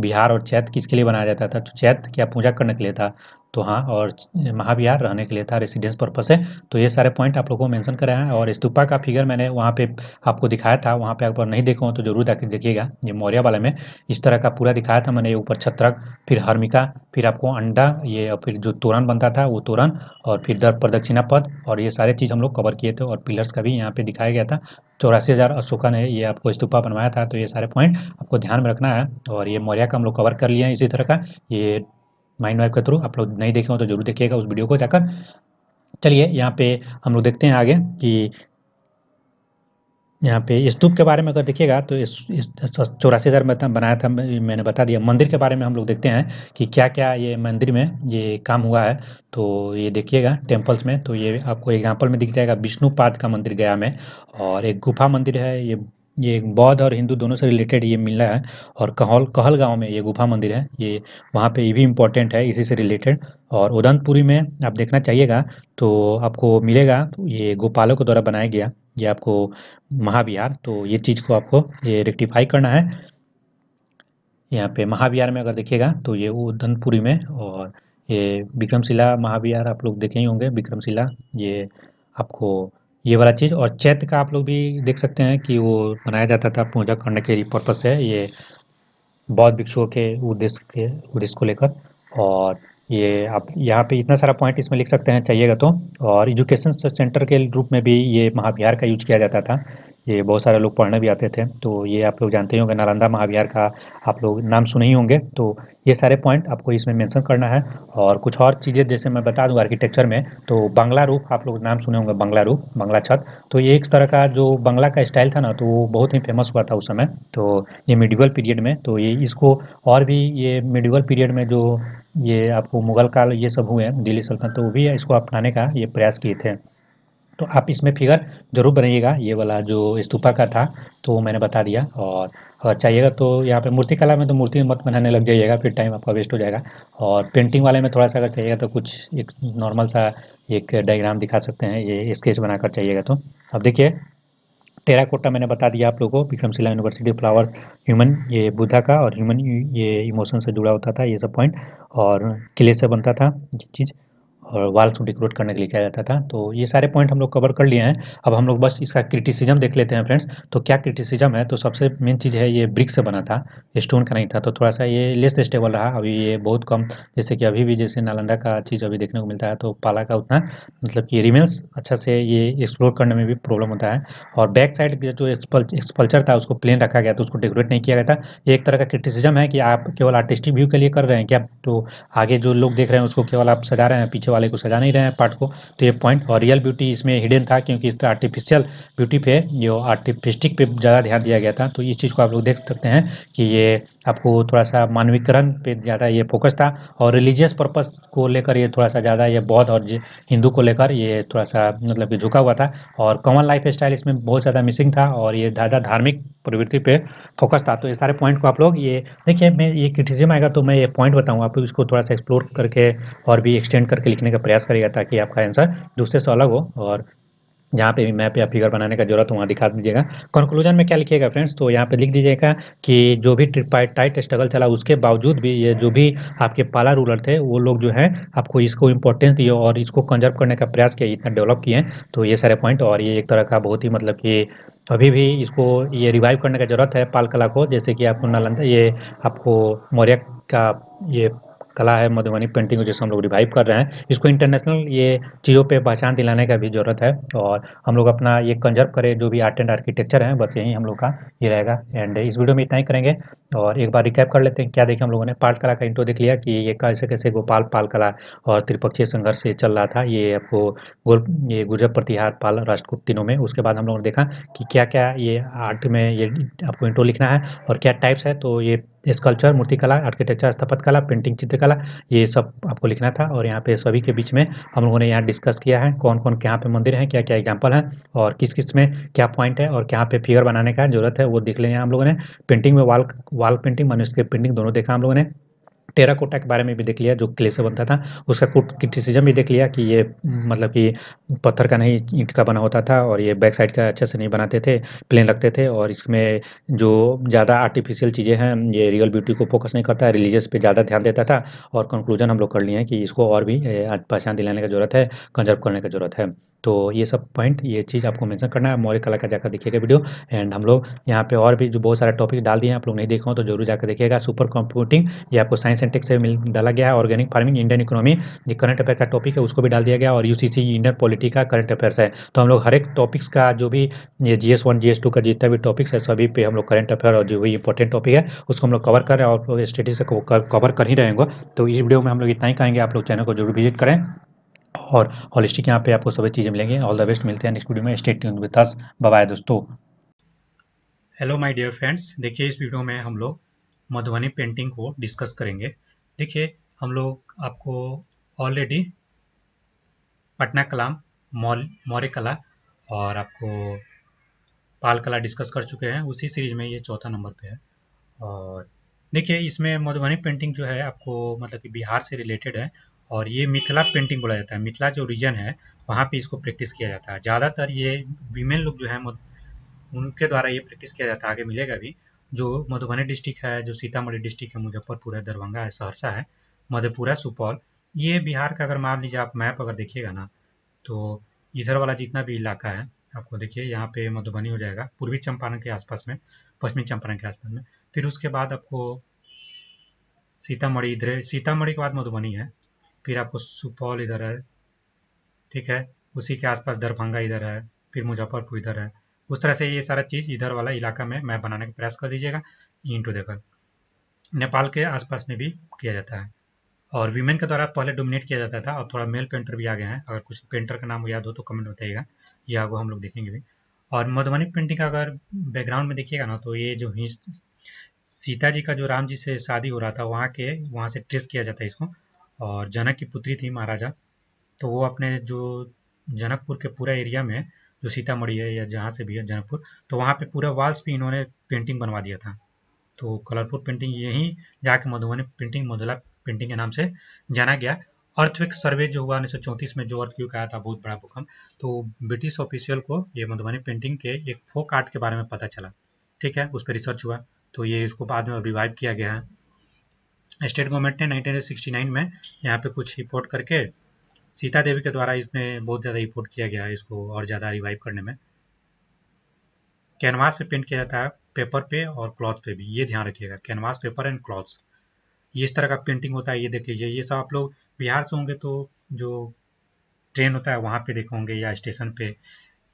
बिहार और चैत किसके लिए बनाया जाता था तो चैत क्या पूजा करने के लिए था तो हाँ और महाविहार रहने के लिए था रेसिडेंस पर्पज से तो ये सारे पॉइंट आप लोगों को मेंशन कराया है और स्तूपा का फिगर मैंने वहाँ पे आपको दिखाया था वहाँ पे अगर नहीं देखा हो तो जरूर जाकर देखिएगा ये मौर्य वाले में इस तरह का पूरा दिखाया था मैंने ये ऊपर छत्रक फिर हर्मिका फिर आपको अंडा ये फिर जो तोरण बनता था वो तोरण और फिर दर प्रदक्षिणा पद और ये सारे चीज़ हम लोग कवर किए थे और पिलर्स का भी यहाँ पर दिखाया गया था चौरासी हज़ार अशोका ने ये आपको इस्तीफा बनवाया था तो ये सारे पॉइंट आपको ध्यान में रखना है और ये मौर्य का हम लोग कवर कर लिए हैं इसी तरह का ये माइंड वाइप के थ्रू आप लोग नहीं देखे हो तो जरूर देखिएगा उस वीडियो को जाकर चलिए यहाँ पे हम लोग देखते हैं आगे कि यहाँ पे स्तूप के बारे में अगर देखिएगा तो इस, चौरासी हज़ार में बनाया था मैंने बता दिया मंदिर के बारे में हम लोग देखते हैं कि क्या क्या ये मंदिर में ये काम हुआ है तो ये देखिएगा टेम्पल्स में तो ये आपको एग्जाम्पल में दिख जाएगा विष्णुपाद का मंदिर गया में और एक गुफा मंदिर है ये ये बौद्ध और हिंदू दोनों से रिलेटेड ये रहा है और कहल कहल गांव में ये गुफा मंदिर है ये वहाँ पे ये भी इम्पोर्टेंट है इसी से रिलेटेड और उदंतपुरी में आप देखना चाहिएगा तो आपको मिलेगा तो ये गोपालों के द्वारा बनाया गया ये आपको महाविहार तो ये चीज़ को आपको ये रेक्टिफाई करना है यहाँ पे महाविहार में अगर देखिएगा तो ये उदंतपुरी में और ये विक्रमशिला महाविहार आप लोग देखे ही होंगे विक्रमशिला ये आपको ये वाला चीज़ और चैत का आप लोग भी देख सकते हैं कि वो मनाया जाता था पूजा करने के पर्पज से ये बौद्ध भिक्षुओं के उद्देश्य के उद्देश्य को लेकर और ये आप यहाँ पे इतना सारा पॉइंट इसमें लिख सकते हैं चाहिएगा तो और एजुकेशन सेंटर के रूप में भी ये महाविहार का यूज किया जाता था ये बहुत सारे लोग पढ़ने भी आते थे तो ये आप लोग जानते ही होंगे नालंदा महाविहार का आप लोग नाम सुने ही होंगे तो ये सारे पॉइंट आपको इसमें मेंशन करना है और कुछ और चीज़ें जैसे मैं बता दूं आर्किटेक्चर में तो बंगला रूप आप लोग नाम सुने होंगे बंगला रूप बंगला छत तो ये एक तरह का जो बंगला का स्टाइल था ना तो वो बहुत ही फेमस हुआ था उस समय तो ये मिडिवल पीरियड में तो ये इसको और भी ये मिडिवल पीरियड में जो ये आपको मुगल काल ये सब हुए हैं दिल्ली सल्तनत तो वो भी इसको अपनाने का ये प्रयास किए थे तो आप इसमें फिगर ज़रूर बनाइएगा ये वाला जो स्तूपा का था तो वो मैंने बता दिया और अगर चाहिएगा तो यहाँ पे मूर्ति कला में तो मूर्ति मत बनाने लग जाइएगा फिर टाइम आपका वेस्ट हो जाएगा और पेंटिंग वाले में थोड़ा सा अगर चाहिएगा तो कुछ एक नॉर्मल सा एक डायग्राम दिखा सकते हैं ये स्केच बनाकर चाहिएगा तो अब देखिए टेरा कोटा मैंने बता दिया आप लोगों को विक्रमशिला यूनिवर्सिटी फ्लावर ह्यूमन ये बुद्धा का और ह्यूमन ये इमोशन से जुड़ा होता था ये सब पॉइंट और किले से बनता था चीज़ और वाल्स को डेकोरेट करने के लिए किया जाता था तो ये सारे पॉइंट हम लोग कवर कर लिए हैं अब हम लोग बस इसका क्रिटिसिज्म देख लेते हैं फ्रेंड्स तो क्या क्रिटिसिज्म है तो सबसे मेन चीज़ है ये ब्रिक से बना था स्टोन का नहीं था तो थोड़ा सा ये लेस स्टेबल रहा अभी ये बहुत कम जैसे कि अभी भी जैसे नालंदा का चीज़ अभी देखने को मिलता है तो पाला का उतना मतलब कि रिमेल्स अच्छा से ये एक्सप्लोर करने में भी प्रॉब्लम होता है और बैक साइड जो एक्सपल्चर था उसको प्लेन रखा गया था उसको डेकोरेट नहीं किया गया था एक तरह का क्रिटिसिज्म है कि आप केवल आर्टिस्टिक व्यू के लिए कर रहे हैं क्या तो आगे जो लोग देख रहे हैं उसको केवल आप सजा रहे हैं पीछे वाले वाले को सजा नहीं रहे हैं पार्ट को तो ये पॉइंट और रियल ब्यूटी इसमें हिडन था क्योंकि इस पर आर्टिफिशियल ब्यूटी पे जो आर्टिफिस्टिक पे ज़्यादा ध्यान दिया गया था तो इस चीज़ को आप लोग देख सकते हैं कि ये आपको थोड़ा सा मानवीकरण पे ज़्यादा ये फोकस था और रिलीजियस पर्पस को लेकर ये थोड़ा सा ज़्यादा ये बौद्ध और हिंदू को लेकर ये थोड़ा सा मतलब कि झुका हुआ था और कॉमन लाइफ स्टाइल इसमें बहुत ज़्यादा मिसिंग था और ये ज़्यादा धार्मिक प्रवृत्ति पे फोकस था तो ये सारे पॉइंट को आप लोग ये देखिए मैं ये क्रिटिजम आएगा तो मैं ये पॉइंट बताऊँ आप इसको थोड़ा सा एक्सप्लोर करके और भी एक्सटेंड करके लिखने का प्रयास करेगा ताकि आपका आंसर दूसरे से अलग हो और जहाँ पे भी मैप या फिगर बनाने का जरूरत हो वहाँ दिखा दीजिएगा कंक्लूजन में क्या लिखिएगा फ्रेंड्स तो यहाँ पे लिख दीजिएगा कि जो भी टाइट स्ट्रगल चला उसके बावजूद भी ये जो भी आपके पाला रूलर थे वो लोग जो है आपको इसको इम्पोर्टेंस दिए और इसको कंजर्व करने का प्रयास किया इतना डेवलप किए तो ये सारे पॉइंट और ये एक तरह का बहुत ही मतलब कि अभी भी इसको ये रिवाइव करने का जरूरत है पाल कला को जैसे कि आपको नालंदा ये आपको मौर्य का ये कला है मधुबनी पेंटिंग को हम लोग रिवाइव कर रहे हैं इसको इंटरनेशनल ये चीज़ों पे पहचान दिलाने का भी ज़रूरत है और हम लोग अपना ये कंजर्व करें जो भी आर्ट एंड आर्किटेक्चर है बस यही हम लोग का ये रहेगा एंड इस वीडियो में इतना ही करेंगे और एक बार रिकैप कर लेते हैं क्या देखें हम लोगों ने पाल कला का इंटो देख लिया कि ये कैसे कैसे गोपाल पाल कला और त्रिपक्षीय संघर्ष ये चल रहा था ये आपको गोल ये गुर्जर प्रतिहार पाल राष्ट्रकूट तीनों में उसके बाद हम लोगों ने देखा कि क्या क्या ये आर्ट में ये आपको इंटो लिखना है और क्या टाइप्स है तो ये स्कल्पचर मूर्तिकला आर्किटेक्चर कला पेंटिंग चित्रकला ये सब आपको लिखना था और यहाँ पे सभी के बीच में हम लोगों ने यहाँ डिस्कस किया है कौन कौन कहाँ पे मंदिर हैं क्या क्या एग्जाम्पल हैं और किस किस में क्या पॉइंट है और कहाँ पे फिगर बनाने का जरूरत है वो देख लेंगे हम लोगों ने पेंटिंग में वाल वाल पेंटिंग मनुष्य पेंटिंग दोनों देखा हम लोगों ने टेराकोटा के बारे में भी देख लिया जो क्ले से हम्म। बनता था उसका क्रिटिसिज्म भी देख लिया कि ये मतलब कि पत्थर का नहीं ईंट का बना होता था और ये बैक साइड का अच्छे से नहीं बनाते थे प्लेन लगते थे और इसमें जो ज़्यादा आर्टिफिशियल चीज़ें हैं ये रियल ब्यूटी को फोकस नहीं करता रिलीजियस पे ज़्यादा ध्यान देता था और कंक्लूजन हम लोग कर लिए हैं कि इसको और भी पहचान दिलाने की जरूरत है कंजर्व करने की जरूरत है तो ये सब पॉइंट ये चीज़ आपको मेंशन करना है मौर्य कला का जाकर देखिएगा वीडियो एंड हम लोग यहाँ पे और भी जो बहुत सारे टॉपिक डाल दिए हैं आप लोग नहीं हो तो जरूर जाकर देखिएगा सुपर कंप्यूटिंग ये आपको साइंस एंड टेक्स से मिल डाला गया है ऑर्गेनिक फार्मिंग इंडियन इकोनॉमी जो करंट अफेयर का टॉपिक है उसको भी डाल दिया गया और यू इंडियन पॉलिटी का करंट अफेयर्स है तो हम लोग हर एक टॉपिक्स का जो भी ये जी एस का जितना भी टॉपिक्स है सभी पे हम लोग करंट अफेयर और जो भी इंपॉर्टेंट टॉपिक है उसको हम लोग कवर कर रहे हैं और स्टडी से कवर कर ही रहेंगे तो इस वीडियो में हम लोग इतना ही कहेंगे आप लोग चैनल को जरूर विजिट करें और हॉलिस्टिक यहाँ पे आपको सभी चीज़ें मिलेंगे ऑल द बेस्ट मिलते हैं नेक्स्ट वीडियो में stay tuned with us bye दोस्तों हेलो माय डियर फ्रेंड्स देखिए इस वीडियो में हम लोग मधुबनी पेंटिंग को डिस्कस करेंगे देखिए हम लोग आपको ऑलरेडी पटना कलाम मौल मौर्य कला और आपको पाल कला डिस्कस कर चुके हैं उसी सीरीज में ये चौथा नंबर पे है और देखिए इसमें मधुबनी पेंटिंग जो है आपको मतलब कि बिहार से रिलेटेड है और ये मिथिला पेंटिंग बोला जाता है मिथिला जो रीजन है वहाँ पे इसको प्रैक्टिस किया जाता है ज़्यादातर ये वीमेन लोग जो है उनके द्वारा ये प्रैक्टिस किया जाता है आगे मिलेगा भी जो मधुबनी डिस्ट्रिक्ट है जो सीतामढ़ी डिस्ट्रिक्ट है मुजफ्फरपुर है दरभंगा है सहरसा है मधेपुरा सुपौल ये बिहार का अगर मान लीजिए आप मैप अगर देखिएगा ना तो इधर वाला जितना भी इलाका है आपको देखिए यहाँ पे मधुबनी हो जाएगा पूर्वी चंपारण के आसपास में पश्चिमी चंपारण के आसपास में फिर उसके बाद आपको सीतामढ़ी इधर सीतामढ़ी के बाद मधुबनी है फिर आपको सुपौल इधर है ठीक है उसी के आसपास दरभंगा इधर है फिर मुजफ्फरपुर इधर है उस तरह से ये सारा चीज़ इधर वाला इलाका में मैप बनाने का प्रयास कर दीजिएगा इंटू देकर नेपाल के आसपास में भी किया जाता है और वीमेन के द्वारा पहले डोमिनेट किया जाता था और थोड़ा मेल पेंटर भी आ गए हैं अगर कुछ पेंटर का नाम याद हो तो कमेंट बताइएगा ये आगे हम लोग देखेंगे भी और मधुबनी पेंटिंग का अगर बैकग्राउंड में देखिएगा ना तो ये जो सीता जी का जो राम जी से शादी हो रहा था वहाँ के वहाँ से ट्रेस किया जाता है इसको और जनक की पुत्री थी महाराजा तो वो अपने जो जनकपुर के पूरा एरिया में जो सीतामढ़ी है या जहाँ से भी है जनकपुर तो वहाँ पे पूरा वाल्स भी इन्होंने पेंटिंग बनवा दिया था तो कलरफुल पेंटिंग यहीं जाके मधुबनी पेंटिंग मधुला पेंटिंग के नाम से जाना गया अर्थविक सर्वे जो हुआ उन्नीस में जो अर्थक्विक आया था बहुत बड़ा भूकंप तो ब्रिटिश ऑफिशियल को ये मधुबनी पेंटिंग के एक फोक आर्ट के बारे में पता चला ठीक है उस पर रिसर्च हुआ तो ये इसको बाद में रिवाइव किया गया है स्टेट गवर्नमेंट ने 1969 में यहाँ पे कुछ रिपोर्ट करके सीता देवी के द्वारा इसमें बहुत ज़्यादा रिपोर्ट किया गया है इसको और ज़्यादा रिवाइव करने में कैनवास पे पेंट किया जाता है पेपर पे और क्लॉथ पे भी ये ध्यान रखिएगा कैनवास पेपर एंड क्लॉथ्स ये इस तरह का पेंटिंग होता है ये देख लीजिए ये सब आप लोग बिहार से होंगे तो जो ट्रेन होता है वहाँ पे देखे होंगे या स्टेशन पे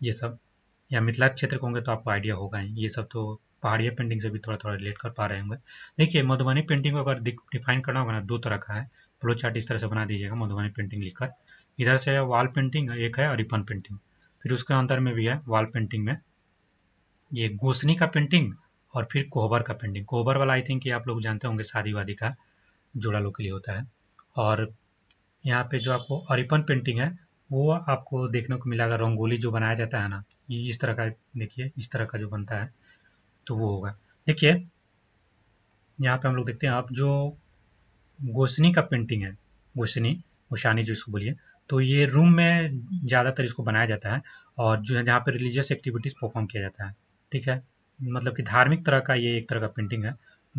ये सब या मिथिला क्षेत्र के होंगे तो आपको आइडिया होगा ही ये सब तो पहाड़िया पेंटिंग से भी थोड़ा थोड़ा रिलेट कर पा रहे होंगे देखिए मधुबनी पेंटिंग को अगर डिफाइन करना होगा ना दो तरह का है फ्लो चार्ट इस तरह से बना दीजिएगा मधुबनी पेंटिंग लिखकर इधर से वॉल पेंटिंग एक है और रिपन पेंटिंग फिर उसके अंतर में भी है वॉल पेंटिंग में ये गोसनी का पेंटिंग और फिर कोहबर का पेंटिंग कोहबर वाला आई थिंक ये आप लोग जानते होंगे शादी वादी का जोड़ा लोग के लिए होता है और यहाँ पे जो आपको अरिपन पेंटिंग है वो आपको देखने को मिला रंगोली जो बनाया जाता है ना ये इस तरह का देखिए इस तरह का जो बनता है तो वो होगा देखिए यहाँ पे हम लोग देखते हैं आप जो गोसनी का पेंटिंग है गोसनी गोशानी जिसको बोलिए तो ये रूम में ज़्यादातर इसको बनाया जाता है और जो है जहाँ पर रिलीजियस एक्टिविटीज़ परफॉर्म किया जाता है ठीक है मतलब कि धार्मिक तरह का ये एक तरह का पेंटिंग है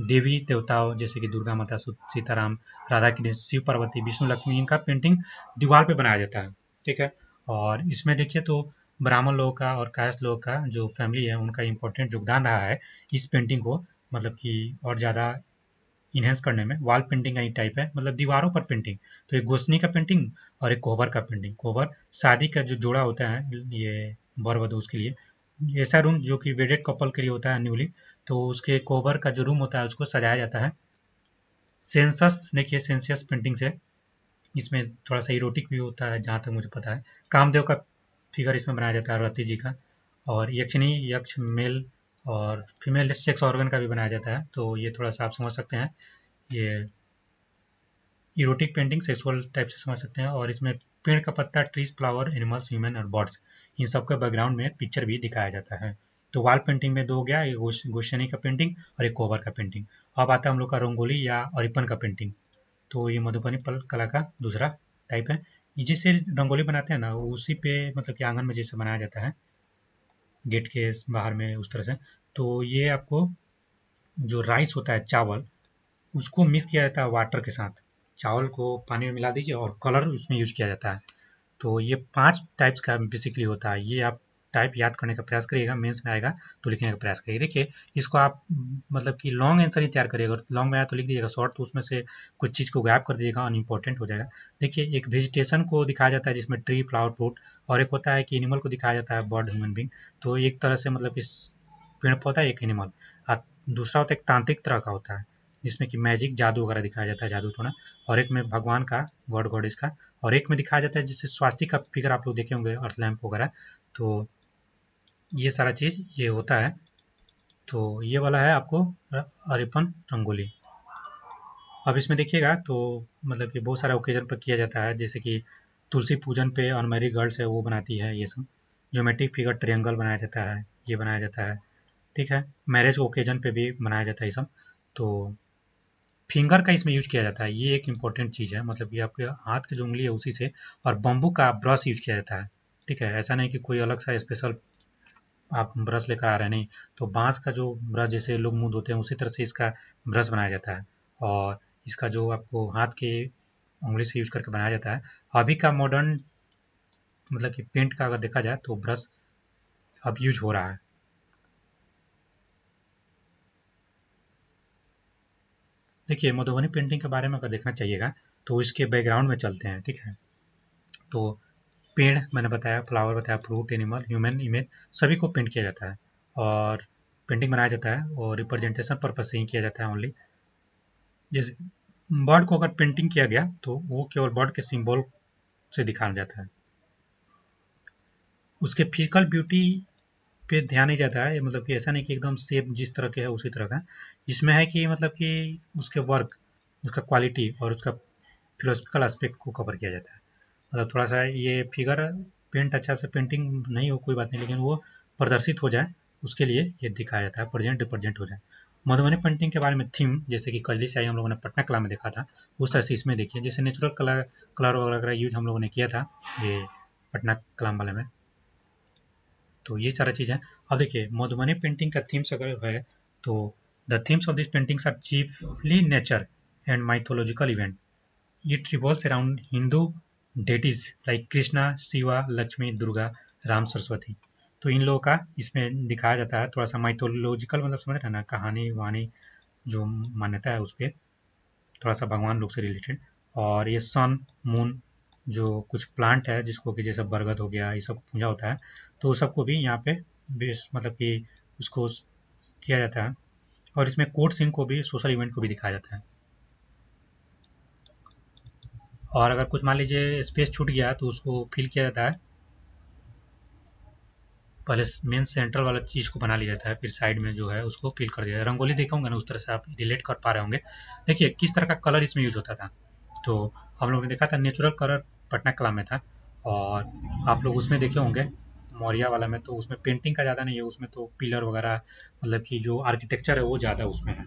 देवी देवताओं जैसे कि दुर्गा माता सीताराम राधा कृष्ण शिव पार्वती विष्णु लक्ष्मी इनका पेंटिंग दीवार पे बनाया जाता है ठीक है और इसमें देखिए तो ब्राह्मण लोगों का और कास्ट लोगों का जो फैमिली है उनका इम्पोर्टेंट योगदान रहा है इस पेंटिंग को मतलब कि और ज़्यादा इन्हेंस करने में वॉल पेंटिंग का ही टाइप है मतलब दीवारों पर पेंटिंग तो एक गोसनी का पेंटिंग और एक कोबर का पेंटिंग कोबर शादी का जो जोड़ा होता है ये बर वधू उसके लिए ऐसा रूम जो कि वेडेड कपल के लिए होता है न्यूली तो उसके कोबर का जो रूम होता है उसको सजाया जाता है सेंसस देखिए सेंसियस पेंटिंग्स है इसमें थोड़ा सा इरोटिक भी होता है जहाँ तक मुझे पता है कामदेव का फिगर इसमें बनाया जाता है रति जी का और यक्षिणी यक्ष मेल और फीमेल सेक्स ऑर्गन का भी बनाया जाता है तो ये थोड़ा सा आप समझ सकते हैं ये इरोटिक पेंटिंग सेक्सुअल टाइप से समझ सकते हैं और इसमें पेड़ का पत्ता ट्रीज फ्लावर एनिमल्स ह्यूमन और बर्ड्स इन सबके बैकग्राउंड में पिक्चर भी दिखाया जाता है तो वॉल पेंटिंग में दो हो गया एक गोशनी का पेंटिंग और एक कोवर का पेंटिंग अब आता है हम लोग का रंगोली या अरिपन का पेंटिंग तो ये मधुबनी पल कला का दूसरा टाइप है जिससे रंगोली बनाते हैं ना उसी पे मतलब कि आंगन में जैसे बनाया जाता है गेट के बाहर में उस तरह से तो ये आपको जो राइस होता है चावल उसको मिक्स किया जाता है वाटर के साथ चावल को पानी में मिला दीजिए और कलर उसमें यूज किया जाता है तो ये पांच टाइप्स का बेसिकली होता है ये आप टाइप याद करने का प्रयास करिएगा मेंस में आएगा तो लिखने का प्रयास करिएगा देखिए इसको आप मतलब कि लॉन्ग आंसर ही तैयार करिएगा लॉन्ग में आया तो लिख दीजिएगा शॉर्ट तो उसमें से कुछ चीज़ को गैप कर दीजिएगा अनइम्पॉर्टेंट हो जाएगा देखिए एक वेजिटेशन को दिखाया जाता है जिसमें ट्री फ्लावर फ्रूट और एक होता है कि एनिमल को दिखाया जाता है बर्ड ह्यूमन बींग तो एक तरह से मतलब इस पेड़ पौधा एक एनिमल दूसरा होता है एक तांत्रिक तरह का होता है जिसमें कि मैजिक जादू वगैरह दिखाया जाता है जादू टोना और एक में भगवान का गॉड गॉडेज का और एक में दिखाया जाता है जिससे स्वास्थ्य का फिगर आप लोग देखे होंगे अर्थ लैंप वगैरह तो ये सारा चीज़ ये होता है तो ये वाला है आपको अरिपन रंगोली अब इसमें देखिएगा तो मतलब कि बहुत सारे ओकेजन पर किया जाता है जैसे कि तुलसी पूजन पे अनमेरी गर्ल्स है वो बनाती है ये सब ज्योमेट्रिक फिगर ट्रायंगल बनाया जाता है ये बनाया जाता है ठीक है मैरिज ओकेजन पे भी बनाया जाता है ये सब तो फिंगर का इसमें यूज किया जाता है ये एक इम्पॉर्टेंट चीज़ है मतलब ये आपके हाथ की जो उंगली है उसी से और बम्बू का ब्रश यूज किया जाता है ठीक है ऐसा नहीं कि कोई अलग सा स्पेशल आप ब्रश लेकर आ रहे हैं नहीं तो बांस का जो ब्रश जैसे लोग मुँह धोते हैं उसी तरह से इसका ब्रश बनाया जाता है और इसका जो आपको हाथ के उंगली से यूज करके बनाया जाता है अभी का मॉडर्न मतलब कि पेंट का अगर देखा जाए तो ब्रश अब यूज हो रहा है देखिए मधुबनी पेंटिंग के बारे में अगर देखना चाहिएगा तो इसके बैकग्राउंड में चलते हैं ठीक है तो पेड़ मैंने बताया फ्लावर बताया फ्रूट एनिमल ह्यूमन इमेज सभी को पेंट किया जाता है और पेंटिंग बनाया जाता है और रिप्रेजेंटेशन पर्पज से ही किया जाता है ओनली जैसे बर्ड को अगर पेंटिंग किया गया तो वो केवल बर्ड के सिंबल से दिखाया जाता है उसके फिजिकल ब्यूटी पे ध्यान नहीं जाता है मतलब कि ऐसा नहीं कि एकदम सेप जिस तरह के है उसी तरह का जिसमें है कि मतलब कि उसके वर्क उसका क्वालिटी और उसका फिलोसफिकल एस्पेक्ट को कवर किया जाता है मतलब थोड़ा सा ये फिगर पेंट अच्छा से पेंटिंग नहीं हो कोई बात नहीं लेकिन वो प्रदर्शित हो जाए उसके लिए ये दिखाया जाता है प्रेजेंट रिप्रेजेंट हो जाए मधुबनी पेंटिंग के बारे में थीम जैसे कि कजली स्याही हम लोगों ने पटना कला में देखा था उस तरह से इसमें देखिए जैसे नेचुरल कलर कलर वगैरह यूज हम लोगों ने किया था ये पटना कलाम वाले में तो ये सारा चीज़ है अब देखिए मधुबनी पेंटिंग का थीम्स अगर है तो the themes of this paintings are chiefly nature and mythological event it revolve around Hindu deities like Krishna Shiva Lakshmi Durga Ram Saraswati तो इन लोगों का इसमें दिखाया जाता है थोड़ा सा माइथोलॉजिकल मतलब समझ रहे ना कहानी वानी जो मान्यता है उस पर थोड़ा सा भगवान लोग से रिलेटेड और ये सन मून जो कुछ प्लांट है जिसको कि जैसे बरगद हो गया ये सब पूजा होता है तो सबको भी यहाँ पे बेस मतलब कि उसको किया जाता है और इसमें कोट सिंह को भी सोशल इवेंट को भी दिखाया जाता है और अगर कुछ मान लीजिए स्पेस छूट गया तो उसको फिल किया जाता है पहले मेन सेंट्रल वाला चीज़ को बना लिया जाता है फिर साइड में जो है उसको फिल कर दिया जाता है रंगोली देखे होंगे ना उस तरह से आप रिलेट कर पा रहे होंगे देखिए किस तरह का कलर इसमें यूज होता था तो हम लोग ने देखा था नेचुरल कलर पटना कला में था और आप लोग उसमें देखे होंगे मौर्या वाला में तो उसमें पेंटिंग का ज़्यादा नहीं है उसमें तो पिलर वगैरह मतलब कि जो आर्किटेक्चर है वो ज़्यादा उसमें है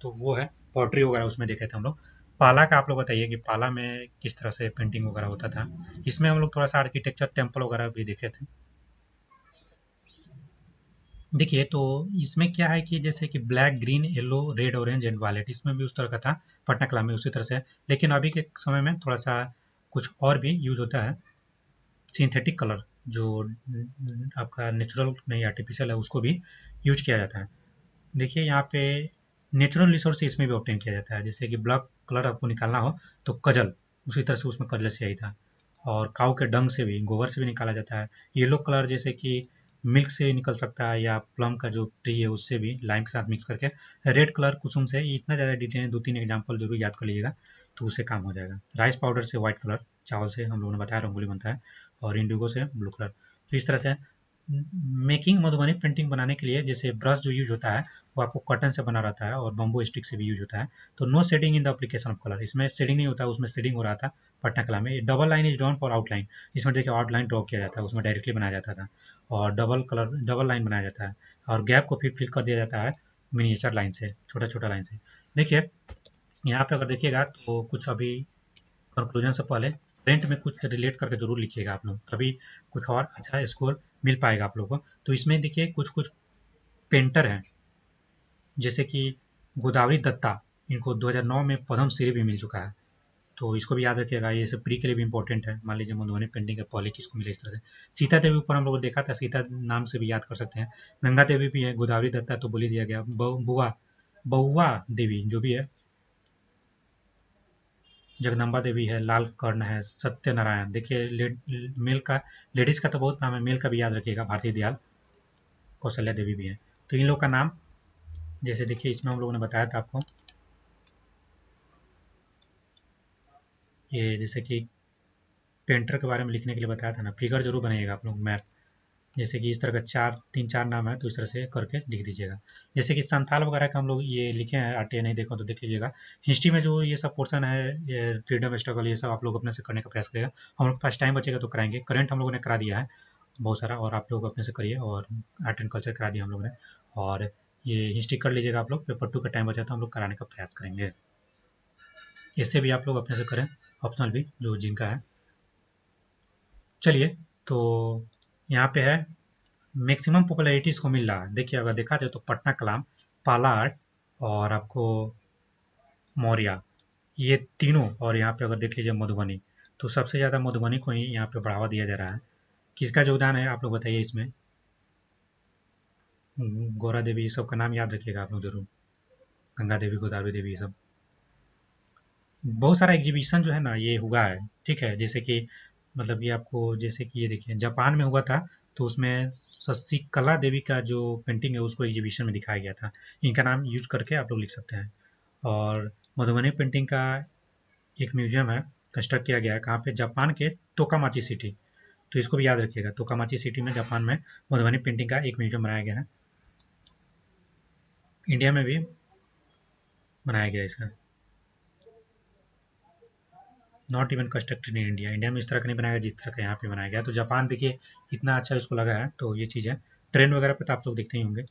तो वो है पॉटरी वगैरह उसमें देखे थे हम लोग पाला का आप लोग बताइए कि पाला में किस तरह से पेंटिंग वगैरह होता था इसमें हम लोग थोड़ा सा आर्किटेक्चर टेम्पल वगैरह भी देखे थे देखिए तो इसमें क्या है कि जैसे कि black green yellow red orange and violet इसमें भी उस तरह का था पटना कला में उसी तरह से लेकिन अभी के समय में थोड़ा सा कुछ और भी यूज होता है सिंथेटिक कलर जो आपका नेचुरल नहीं आर्टिफिशियल है उसको भी यूज किया जाता है देखिए यहाँ पे नेचुरल रिसोर्स इसमें भी ऑप्टेन किया जाता है जैसे कि ब्लॉक कलर आपको निकालना हो तो कजल उसी तरह से उसमें कजल से आई था और काउ के डंग से भी गोबर से भी निकाला जाता है येलो कलर जैसे कि मिल्क से निकल सकता है या प्लम का जो ट्री है उससे भी लाइम के साथ मिक्स करके रेड कलर कुसुम से इतना ज़्यादा डिटेल है दो तीन एग्जाम्पल जरूर याद कर लीजिएगा तो उससे काम हो जाएगा राइस पाउडर से व्हाइट कलर चावल से हम लोगों ने बताया रंगोली बनता है और इंडिगो से ब्लू कलर तो इस तरह से मेकिंग मधुबनी प्रिंटिंग बनाने के लिए जैसे ब्रश जो यूज होता है वो आपको कॉटन से बना रहता है और बम्बो स्टिक से भी यूज होता है तो no shading in the application of colour इसमें शेडिंग नहीं होता है उसमें शेडिंग हो रहा था पटना कला में double line is done for outline इसमें देखिए आउटलाइन ड्रॉ किया जाता है उसमें डायरेक्टली बनाया जाता था और डबल कलर डबल लाइन बनाया जाता है और गैप को फिर फिल कर दिया जाता है मिनिएचर लाइन से छोटा छोटा लाइन से देखिए यहाँ पे अगर देखिएगा तो कुछ अभी कंक्लूजन से पहले प्रिंट में कुछ रिलेट करके जरूर लिखिएगा आप लोग तभी कुछ और अच्छा स्कोर मिल पाएगा आप लोगों को तो इसमें देखिए कुछ कुछ पेंटर हैं जैसे कि गोदावरी दत्ता इनको 2009 में श्री भी मिल चुका है तो इसको भी याद रखिएगा ये सब प्री के लिए भी इंपॉर्टेंट है मान लीजिए मधुबनी पेंटिंग का पहले किसको मिले इस तरह से सीता देवी ऊपर हम लोग देखा था सीता नाम से भी याद कर सकते हैं गंगा देवी भी है गोदावरी दत्ता तो बोली दिया गया बुआ बउआ देवी जो भी है जगदम्बा देवी है लाल कर्ण है सत्यनारायण देखिए मेल का लेडीज का तो बहुत नाम है मेल का भी याद रखिएगा भारतीय दयाल कौशल्या देवी भी है तो इन लोग का नाम जैसे देखिए इसमें हम लोगों ने बताया था आपको ये जैसे कि पेंटर के बारे में लिखने के लिए बताया था ना फिगर जरूर बनाइएगा आप लोग मैप जैसे कि इस तरह का चार तीन चार नाम है तो इस तरह से करके लिख दीजिएगा जैसे कि संथाल वगैरह का हम लोग ये लिखे हैं आर नहीं देखो तो देख लीजिएगा हिस्ट्री में जो ये सब पोर्सन है ये फ्रीडम स्ट्रगल ये सब आप लोग अपने से करने का प्रयास करेगा हम लोग पास टाइम बचेगा तो कराएंगे करंट हम लोगों ने करा दिया है बहुत सारा और आप लोग अपने से करिए और आर्ट एंड कल्चर करा दिया हम लोग ने और ये हिस्ट्री कर लीजिएगा आप लोग पेपर टू का टाइम बचा तो हम लोग कराने का प्रयास करेंगे इससे भी आप लोग अपने से करें ऑप्शनल भी जो जिनका है चलिए तो यहाँ पे है मैक्सिमम पॉपुलैरिटी इसको मिल रहा है देखिए अगर देखा जाए तो पटना कलाम पालाट और आपको मौर्या ये तीनों और यहाँ पे अगर देख लीजिए मधुबनी तो सबसे ज़्यादा मधुबनी को ही यहाँ पे बढ़ावा दिया जा रहा है किसका योगदान है आप लोग बताइए इसमें गौरा देवी ये सब का नाम याद रखिएगा आप लोग जरूर गंगा देवी गोदावरी देवी ये सब बहुत सारा एग्जीबिशन जो है ना ये हुआ है ठीक है जैसे कि मतलब ये आपको जैसे कि ये देखिए जापान में हुआ था तो उसमें सस्ती कला देवी का जो पेंटिंग है उसको एग्जीबिशन में दिखाया गया था इनका नाम यूज करके आप लोग लिख सकते हैं और मधुबनी पेंटिंग का एक म्यूजियम है कंस्ट्रक्ट किया गया है कहाँ पे जापान के तोकामाची सिटी तो इसको भी याद रखिएगा तोकामाची सिटी में जापान में मधुबनी पेंटिंग का एक म्यूजियम बनाया गया है इंडिया में भी बनाया गया इसका not even constructed in India India में इस तरह का नहीं बनाया जिस तरह का यहाँ पे बनाया गया तो जापान देखिए कितना अच्छा इसको लगा है तो ये चीज़ है ट्रेंड वगैरह पे तो आप लोग देखते ही होंगे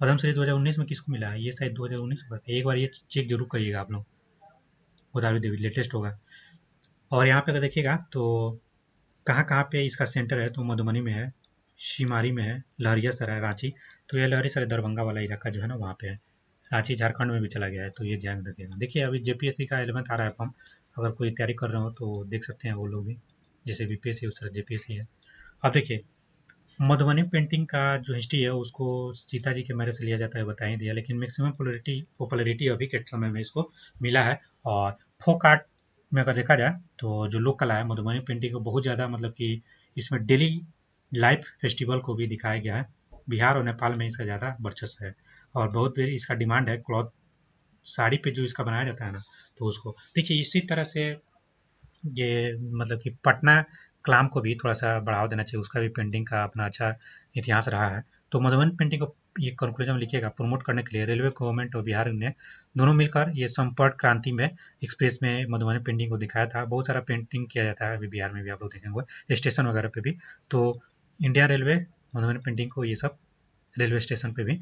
पद्मश्री 2019 में किसको मिला है ये शायद 2019 हज़ार एक बार ये चेक जरूर करिएगा आप लोग गोदावरी देवी लेटेस्ट होगा और यहाँ पे अगर देखिएगा तो कहाँ कहाँ पे इसका सेंटर है तो मधुबनी में है शिमारी में है लहरिया सराय रांची तो ये लहरिया सराय दरभंगा वाला इलाका जो है ना वहाँ पे है रांची झारखंड में भी चला गया है तो ये ध्यान रखिएगा देखिए अभी जेपीएससी का एलेवंथ आ रहा है फॉर्म अगर कोई तैयारी कर रहे हो तो देख सकते हैं वो लोग भी जैसे बी पी एस उस तरह जे पी एस है अब देखिए मधुबनी पेंटिंग का जो हिस्ट्री है उसको सीता जी के मैरिज से लिया जाता है बता ही दिया लेकिन मैक्सिमम पॉपुलरिटी पॉपुलरिटी अभी के समय में इसको मिला है और फोक आर्ट में अगर देखा जाए तो जो लोक कला है मधुबनी पेंटिंग को बहुत ज़्यादा मतलब कि इसमें डेली लाइफ फेस्टिवल को भी दिखाया गया है बिहार और नेपाल में इसका ज़्यादा वर्चस्व है और बहुत इसका डिमांड है क्लॉथ साड़ी पे जो इसका बनाया जाता है ना तो उसको देखिए इसी तरह से ये मतलब कि पटना कलाम को भी थोड़ा सा बढ़ावा देना चाहिए उसका भी पेंटिंग का अपना अच्छा इतिहास रहा है तो मधुबन पेंटिंग को ये कंक्लूजन लिखेगा लिखिएगा प्रमोट करने के लिए रेलवे गवर्नमेंट और बिहार ने दोनों मिलकर ये संपर्क क्रांति में एक्सप्रेस में मधुबनी पेंटिंग को दिखाया था बहुत सारा पेंटिंग किया जाता है अभी बिहार में भी आप लोग देखेंगे स्टेशन वगैरह पे भी तो इंडिया रेलवे मधुबनी पेंटिंग को ये सब रेलवे स्टेशन पर भी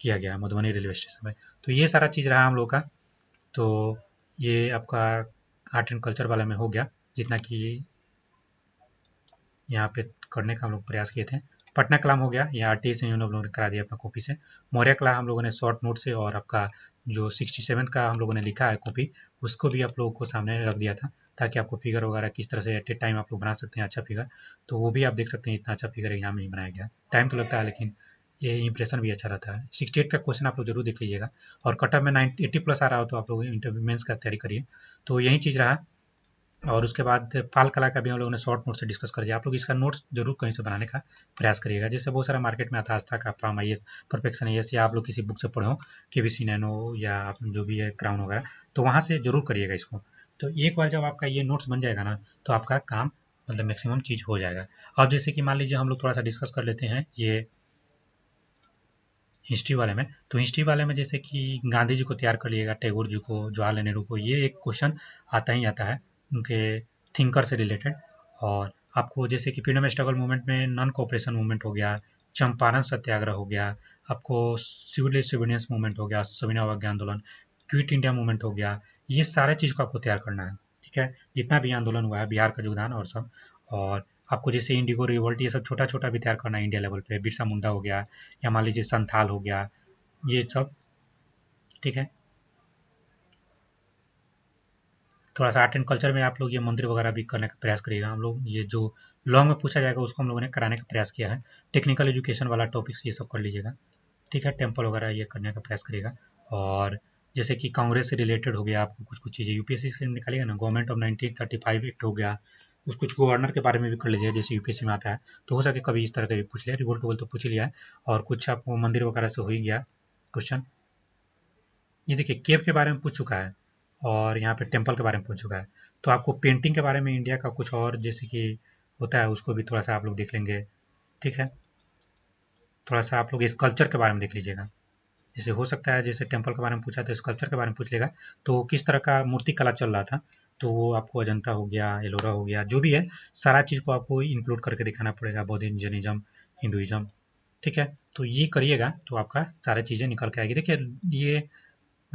किया गया मधुबनी रेलवे स्टेशन में तो ये सारा चीज़ रहा हम लोग का तो ये आपका आर्ट एंड कल्चर वाला में हो गया जितना कि यहाँ पे करने का हम लोग प्रयास किए थे पटना कलाम हो गया यहाँ आर से हम लोगों ने करा दिया अपना कॉपी से मौर्य कला हम लोगों ने शॉर्ट नोट से और आपका जो सिक्सटी सेवन का हम लोगों ने लिखा है कॉपी उसको भी आप लोगों को सामने रख दिया था ताकि आपको फिगर वगैरह किस तरह से एट ए टाइम आप लोग बना सकते हैं अच्छा फिगर तो वो भी आप देख सकते हैं इतना अच्छा फिगर यहाँ में बनाया गया टाइम तो लगता है लेकिन ये इंप्रेशन भी अच्छा रहता है सिक्सटी एट का क्वेश्चन आप लोग जरूर देख लीजिएगा और कटअप में नाइन एट्टी प्लस आ रहा हो तो आप लोग इंटरव्यू मेंस का तैयारी करिए तो यही चीज़ रहा और उसके बाद पाल कला का भी हम लोगों ने शॉर्ट नोट से डिस्कस कर दिया आप लोग इसका नोट्स जरूर कहीं से बनाने का प्रयास करिएगा जैसे बहुत सारा मार्केट में आता आस्था का from I S perfection I S या आप लोग किसी बुक से पढ़े हो के बी सी नैनो या जो भी है क्राउन वगैरह तो वहाँ से जरूर करिएगा इसको तो एक बार जब आपका ये नोट्स बन जाएगा ना तो आपका काम मतलब मैक्सिमम चीज़ हो जाएगा अब जैसे कि मान लीजिए हम लोग थोड़ा सा डिस्कस कर लेते हैं ये हिस्ट्री वाले में तो हिस्ट्री वाले में जैसे कि गांधी जी को तैयार कर लिएगा टैगोर जी को जवाहरलाल नेहरू को ये एक क्वेश्चन आता ही आता है उनके थिंकर से रिलेटेड और आपको जैसे कि फ्रीडम स्ट्रगल मूवमेंट में नॉन कॉपरेशन मूवमेंट हो गया चंपारण सत्याग्रह हो गया आपको सिविल सिविलियंस मूवमेंट हो गया सविना अवज्ञा आंदोलन क्विट इंडिया मूवमेंट हो गया ये सारे चीज़ को आपको तैयार करना है ठीक है जितना भी आंदोलन हुआ है बिहार का योगदान और सब और आपको जैसे इंडिगो रिवोल्ट ये सब छोटा छोटा भी तैयार करना है इंडिया लेवल पे बिरसा मुंडा हो गया या मान लीजिए संथाल हो गया ये सब ठीक है थोड़ा सा आर्ट एंड कल्चर में आप लोग ये मंदिर वगैरह भी करने का प्रयास करिएगा हम लोग ये जो लॉन्ग में पूछा जाएगा उसको हम लोगों ने कराने का प्रयास किया है टेक्निकल एजुकेशन वाला टॉपिक्स ये सब कर लीजिएगा ठीक है टेम्पल वगैरह ये करने का प्रयास करिएगा और जैसे कि कांग्रेस से रिलेटेड हो गया आपको कुछ कुछ चीज़ें यूपीएससी से निकालिएगा ना government of nineteen thirty five act हो गया उस कुछ गवर्नर के बारे में भी कर लीजिए जैसे यूपीएससी में आता है तो हो सके कभी इस तरह का भी पूछ लिया रिवोल्ट वोल्ट तो पूछ लिया और कुछ आपको मंदिर वगैरह से हो ही गया क्वेश्चन ये देखिए केव के बारे में पूछ चुका है और यहाँ पे टेम्पल के बारे में पूछ चुका है तो आपको पेंटिंग के बारे में इंडिया का कुछ और जैसे कि होता है उसको भी थोड़ा सा आप लोग देख लेंगे ठीक है थोड़ा सा आप लोग स्कल्पचर के बारे में देख लीजिएगा जैसे हो सकता है जैसे टेम्पल के बारे में पूछा तो स्कल्पचर के बारे में पूछ लेगा तो किस तरह का मूर्ति कला चल रहा था तो वो आपको अजंता हो गया एलोरा हो गया जो भी है सारा चीज़ को आपको इंक्लूड करके दिखाना पड़ेगा बौद्ध जैनिज्म हिंदुज़म ठीक है तो ये करिएगा तो आपका सारा चीज़ें निकल के आएगी देखिए ये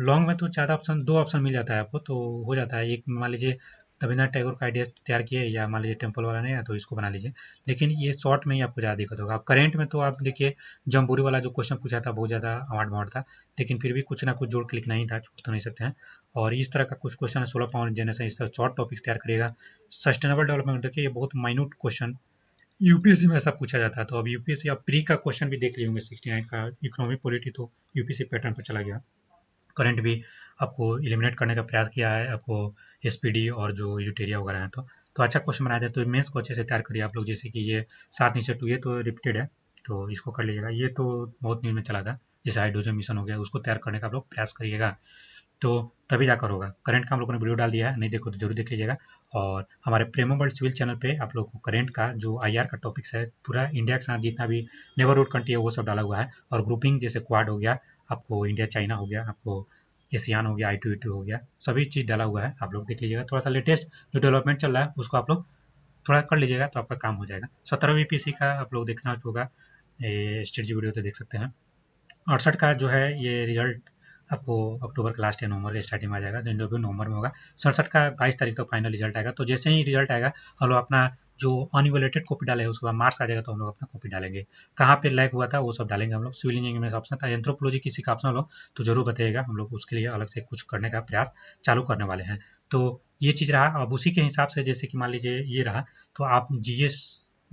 लॉन्ग में तो चार ऑप्शन दो ऑप्शन मिल जाता है आपको तो हो जाता है एक मान लीजिए रविन्द्रनाथ टैगोर का आइडिया तैयार किया है या मान लीजिए टेम्पल वाला नहीं है तो इसको बना लीजिए लेकिन ये शॉर्ट में ही आपको ज़्यादा दिक्कत होगा करेंट में तो आप देखिए जम्बूरी वाला जो क्वेश्चन पूछा था बहुत ज़्यादा अवार्ड वार्ड था लेकिन फिर भी कुछ ना कुछ जोड़ क्लिक नहीं था छोड़ तो नहीं सकते हैं और इस तरह का कुछ क्वेश्चन सोलह पावर जनरेशन इस तरह शॉर्ट टॉपिक्स तैयार करेगा सस्टेनेबल डेवलपमेंट देखिए ये बहुत माइन्यूट क्वेश्चन यूपीएससी में ऐसा पूछा जाता है तो अब यूपीएससी आप प्री का क्वेश्चन भी देख लिए होंगे सिक्सटी नाइन का इकोनॉमिक पॉलिटी तो यूपीएससी पैटर्न पर चला गया करंट भी आपको इलिमिनेट करने का प्रयास किया है आपको एस और जो यूटेरिया वगैरह है तो तो अच्छा क्वेश्चन बनाया जाए तो मेन्स को अच्छे से तैयार करिए आप लोग जैसे कि ये सात नीचे टू ये तो रिपीटेड है तो इसको कर लीजिएगा ये तो बहुत न्यूज में चला था जैसे हाइड्रोजन मिशन हो गया उसको तैयार करने का आप लोग प्रयास करिएगा तो तभी जाकर होगा करंट का हम लोगों ने वीडियो डाल दिया है नहीं देखो तो जरूर देख लीजिएगा और हमारे प्रेमो वर्ल्ड सिविल चैनल पे आप लोग को करेंट का जो आईआर का टॉपिक्स है पूरा इंडिया के साथ जितना भी नेबरहुड कंट्री है वो सब डाला हुआ है और ग्रुपिंग जैसे क्वाड हो गया आपको इंडिया चाइना हो गया आपको ये सियान हो गया आई टू टू हो गया सभी चीज़ डाला हुआ है आप लोग देख लीजिएगा थोड़ा सा लेटेस्ट जो डेवलपमेंट चल रहा है उसको आप लोग थोड़ा कर लीजिएगा तो आपका काम हो जाएगा सत्रहवीं पी का आप लोग देखना होगा स्टेट जी वीडियो तो देख सकते हैं अड़सठ का जो है ये रिजल्ट आपको अक्टूबर के लास्ट या नवंबर के स्टार्टिंग में आ जाएगा तो इंटरव्यू नवंबर में होगा सड़सठ का बाईस तारीख तक तो फाइनल रिजल्ट आएगा तो जैसे ही रिजल्ट आएगा हम लोग अपना जो अनवेलेटेड कॉपी डाले उसके बाद मार्क्स आ जाएगा तो हम लोग अपना कॉपी डालेंगे कहाँ पे लैक हुआ था वो सब डालेंगे हम लोग सिविल इंजीनियरिंग में ऑप्शन था एंथ्रोपोलॉजी किसी का ऑप्शन हो तो जरूर बताइएगा हम लोग उसके लिए अलग से कुछ करने का प्रयास चालू करने वाले हैं तो ये चीज़ रहा अब उसी के हिसाब से जैसे कि मान लीजिए ये रहा तो आप जी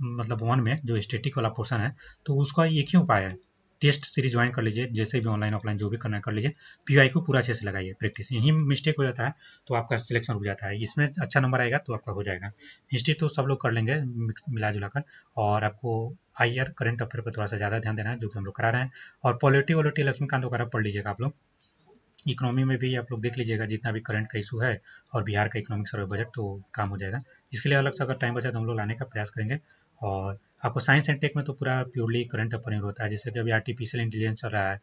मतलब वन में जो स्टेटिक वाला पोर्सन है तो उसका एक ही उपाय है टेस्ट सीरीज ज्वाइन कर लीजिए जैसे भी ऑनलाइन ऑफलाइन जो भी करना कर लीजिए पीवाई को पूरा अच्छे से लगाइए प्रैक्टिस यही मिस्टेक हो जाता है तो आपका सिलेक्शन रुक जाता है इसमें अच्छा नंबर आएगा तो आपका हो जाएगा हिस्ट्री तो सब लोग कर लेंगे मिला जुला कर और आपको आई आर करंट अफेयर पर थोड़ा सा ज़्यादा ध्यान देना है जो कि हम लोग करा रहे हैं और पॉलिटी वॉलिटी लक्ष्मीकांत वगैरह पढ़ लीजिएगा आप लोग इकोनॉमी में भी आप लोग देख लीजिएगा जितना भी करंट का इशू है और बिहार का इकोनॉमिक सर्वे बजट तो काम हो जाएगा इसके लिए अलग से अगर टाइम बचा तो हम लोग लाने का प्रयास करेंगे और आपको साइंस एंड टेक में तो पूरा प्योरली करंट अफेयर होता है जैसे कि अभी आर्टिफिशियल इंटेलिजेंस चल रहा है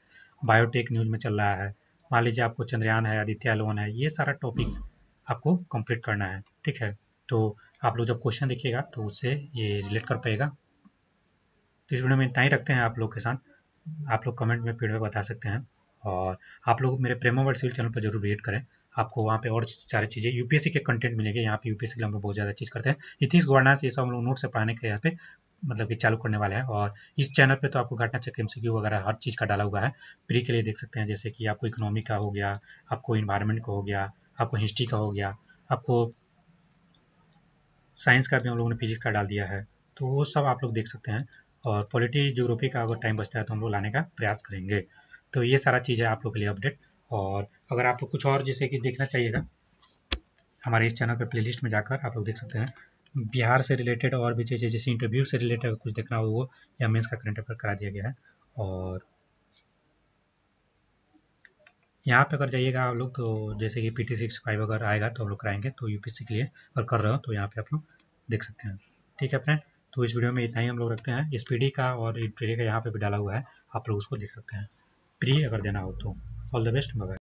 बायोटेक न्यूज़ में चल रहा है मान लीजिए आपको चंद्रयान है आदित्य लोन है ये सारा टॉपिक्स आपको कंप्लीट करना है ठीक है तो आप लोग जब क्वेश्चन देखिएगा तो उससे ये रिलेट कर पाएगा तो इस वीडियो में इतना ही रखते हैं आप लोग के साथ आप लोग कमेंट में फीडबैक बता सकते हैं और आप लोग मेरे प्रेमा वर्ड सिविल चैनल पर जरूर विजिट करें आपको वहाँ पे और सारी चीज़ें यूपीएससी के कंटेंट मिलेंगे यहाँ पे यूपीएससी के लिए हम लोग बहुत ज़्यादा चीज़ करते हैं नीतीश गवर्नास ये सब हम लोग नोट से पढ़ाने के यहाँ पे मतलब कि चालू करने वाले हैं और इस चैनल पे तो आपको घटना चक्र एम वगैरह हर चीज़ का डाला हुआ है प्री के लिए देख सकते हैं जैसे कि आपको इकोनॉमी का हो गया आपको इन्वायरमेंट का हो गया आपको हिस्ट्री का हो गया आपको साइंस का भी हम लोगों ने फिजिक्स का डाल दिया है तो वो सब आप लोग देख सकते हैं और पॉलिटी जोग्राफी का अगर टाइम बचता है तो हम लोग लाने का प्रयास करेंगे तो ये सारा चीज़ है आप लोग के लिए अपडेट और अगर आपको कुछ और जैसे कि देखना चाहिएगा हमारे इस चैनल पर प्लेलिस्ट में जाकर आप लोग देख सकते हैं बिहार से रिलेटेड और भी चीज़ें जैसे इंटरव्यू से रिलेटेड कुछ देखना हो वो या मेन्स का करंट अफेयर करा दिया गया है और यहाँ पे अगर जाइएगा आप लोग तो जैसे कि पी टी सिक्स फाइव अगर आएगा तो हम लोग कराएंगे तो यूपीएससी के लिए और कर रहे हो तो यहाँ पे आप लोग देख सकते हैं ठीक है फ्रेंड तो इस वीडियो में इतना ही हम लोग रखते हैं एस का और इंटरव्यू का यहाँ पर भी डाला हुआ है आप लोग उसको देख सकते हैं प्री अगर देना हो तो All the best. Bye bye.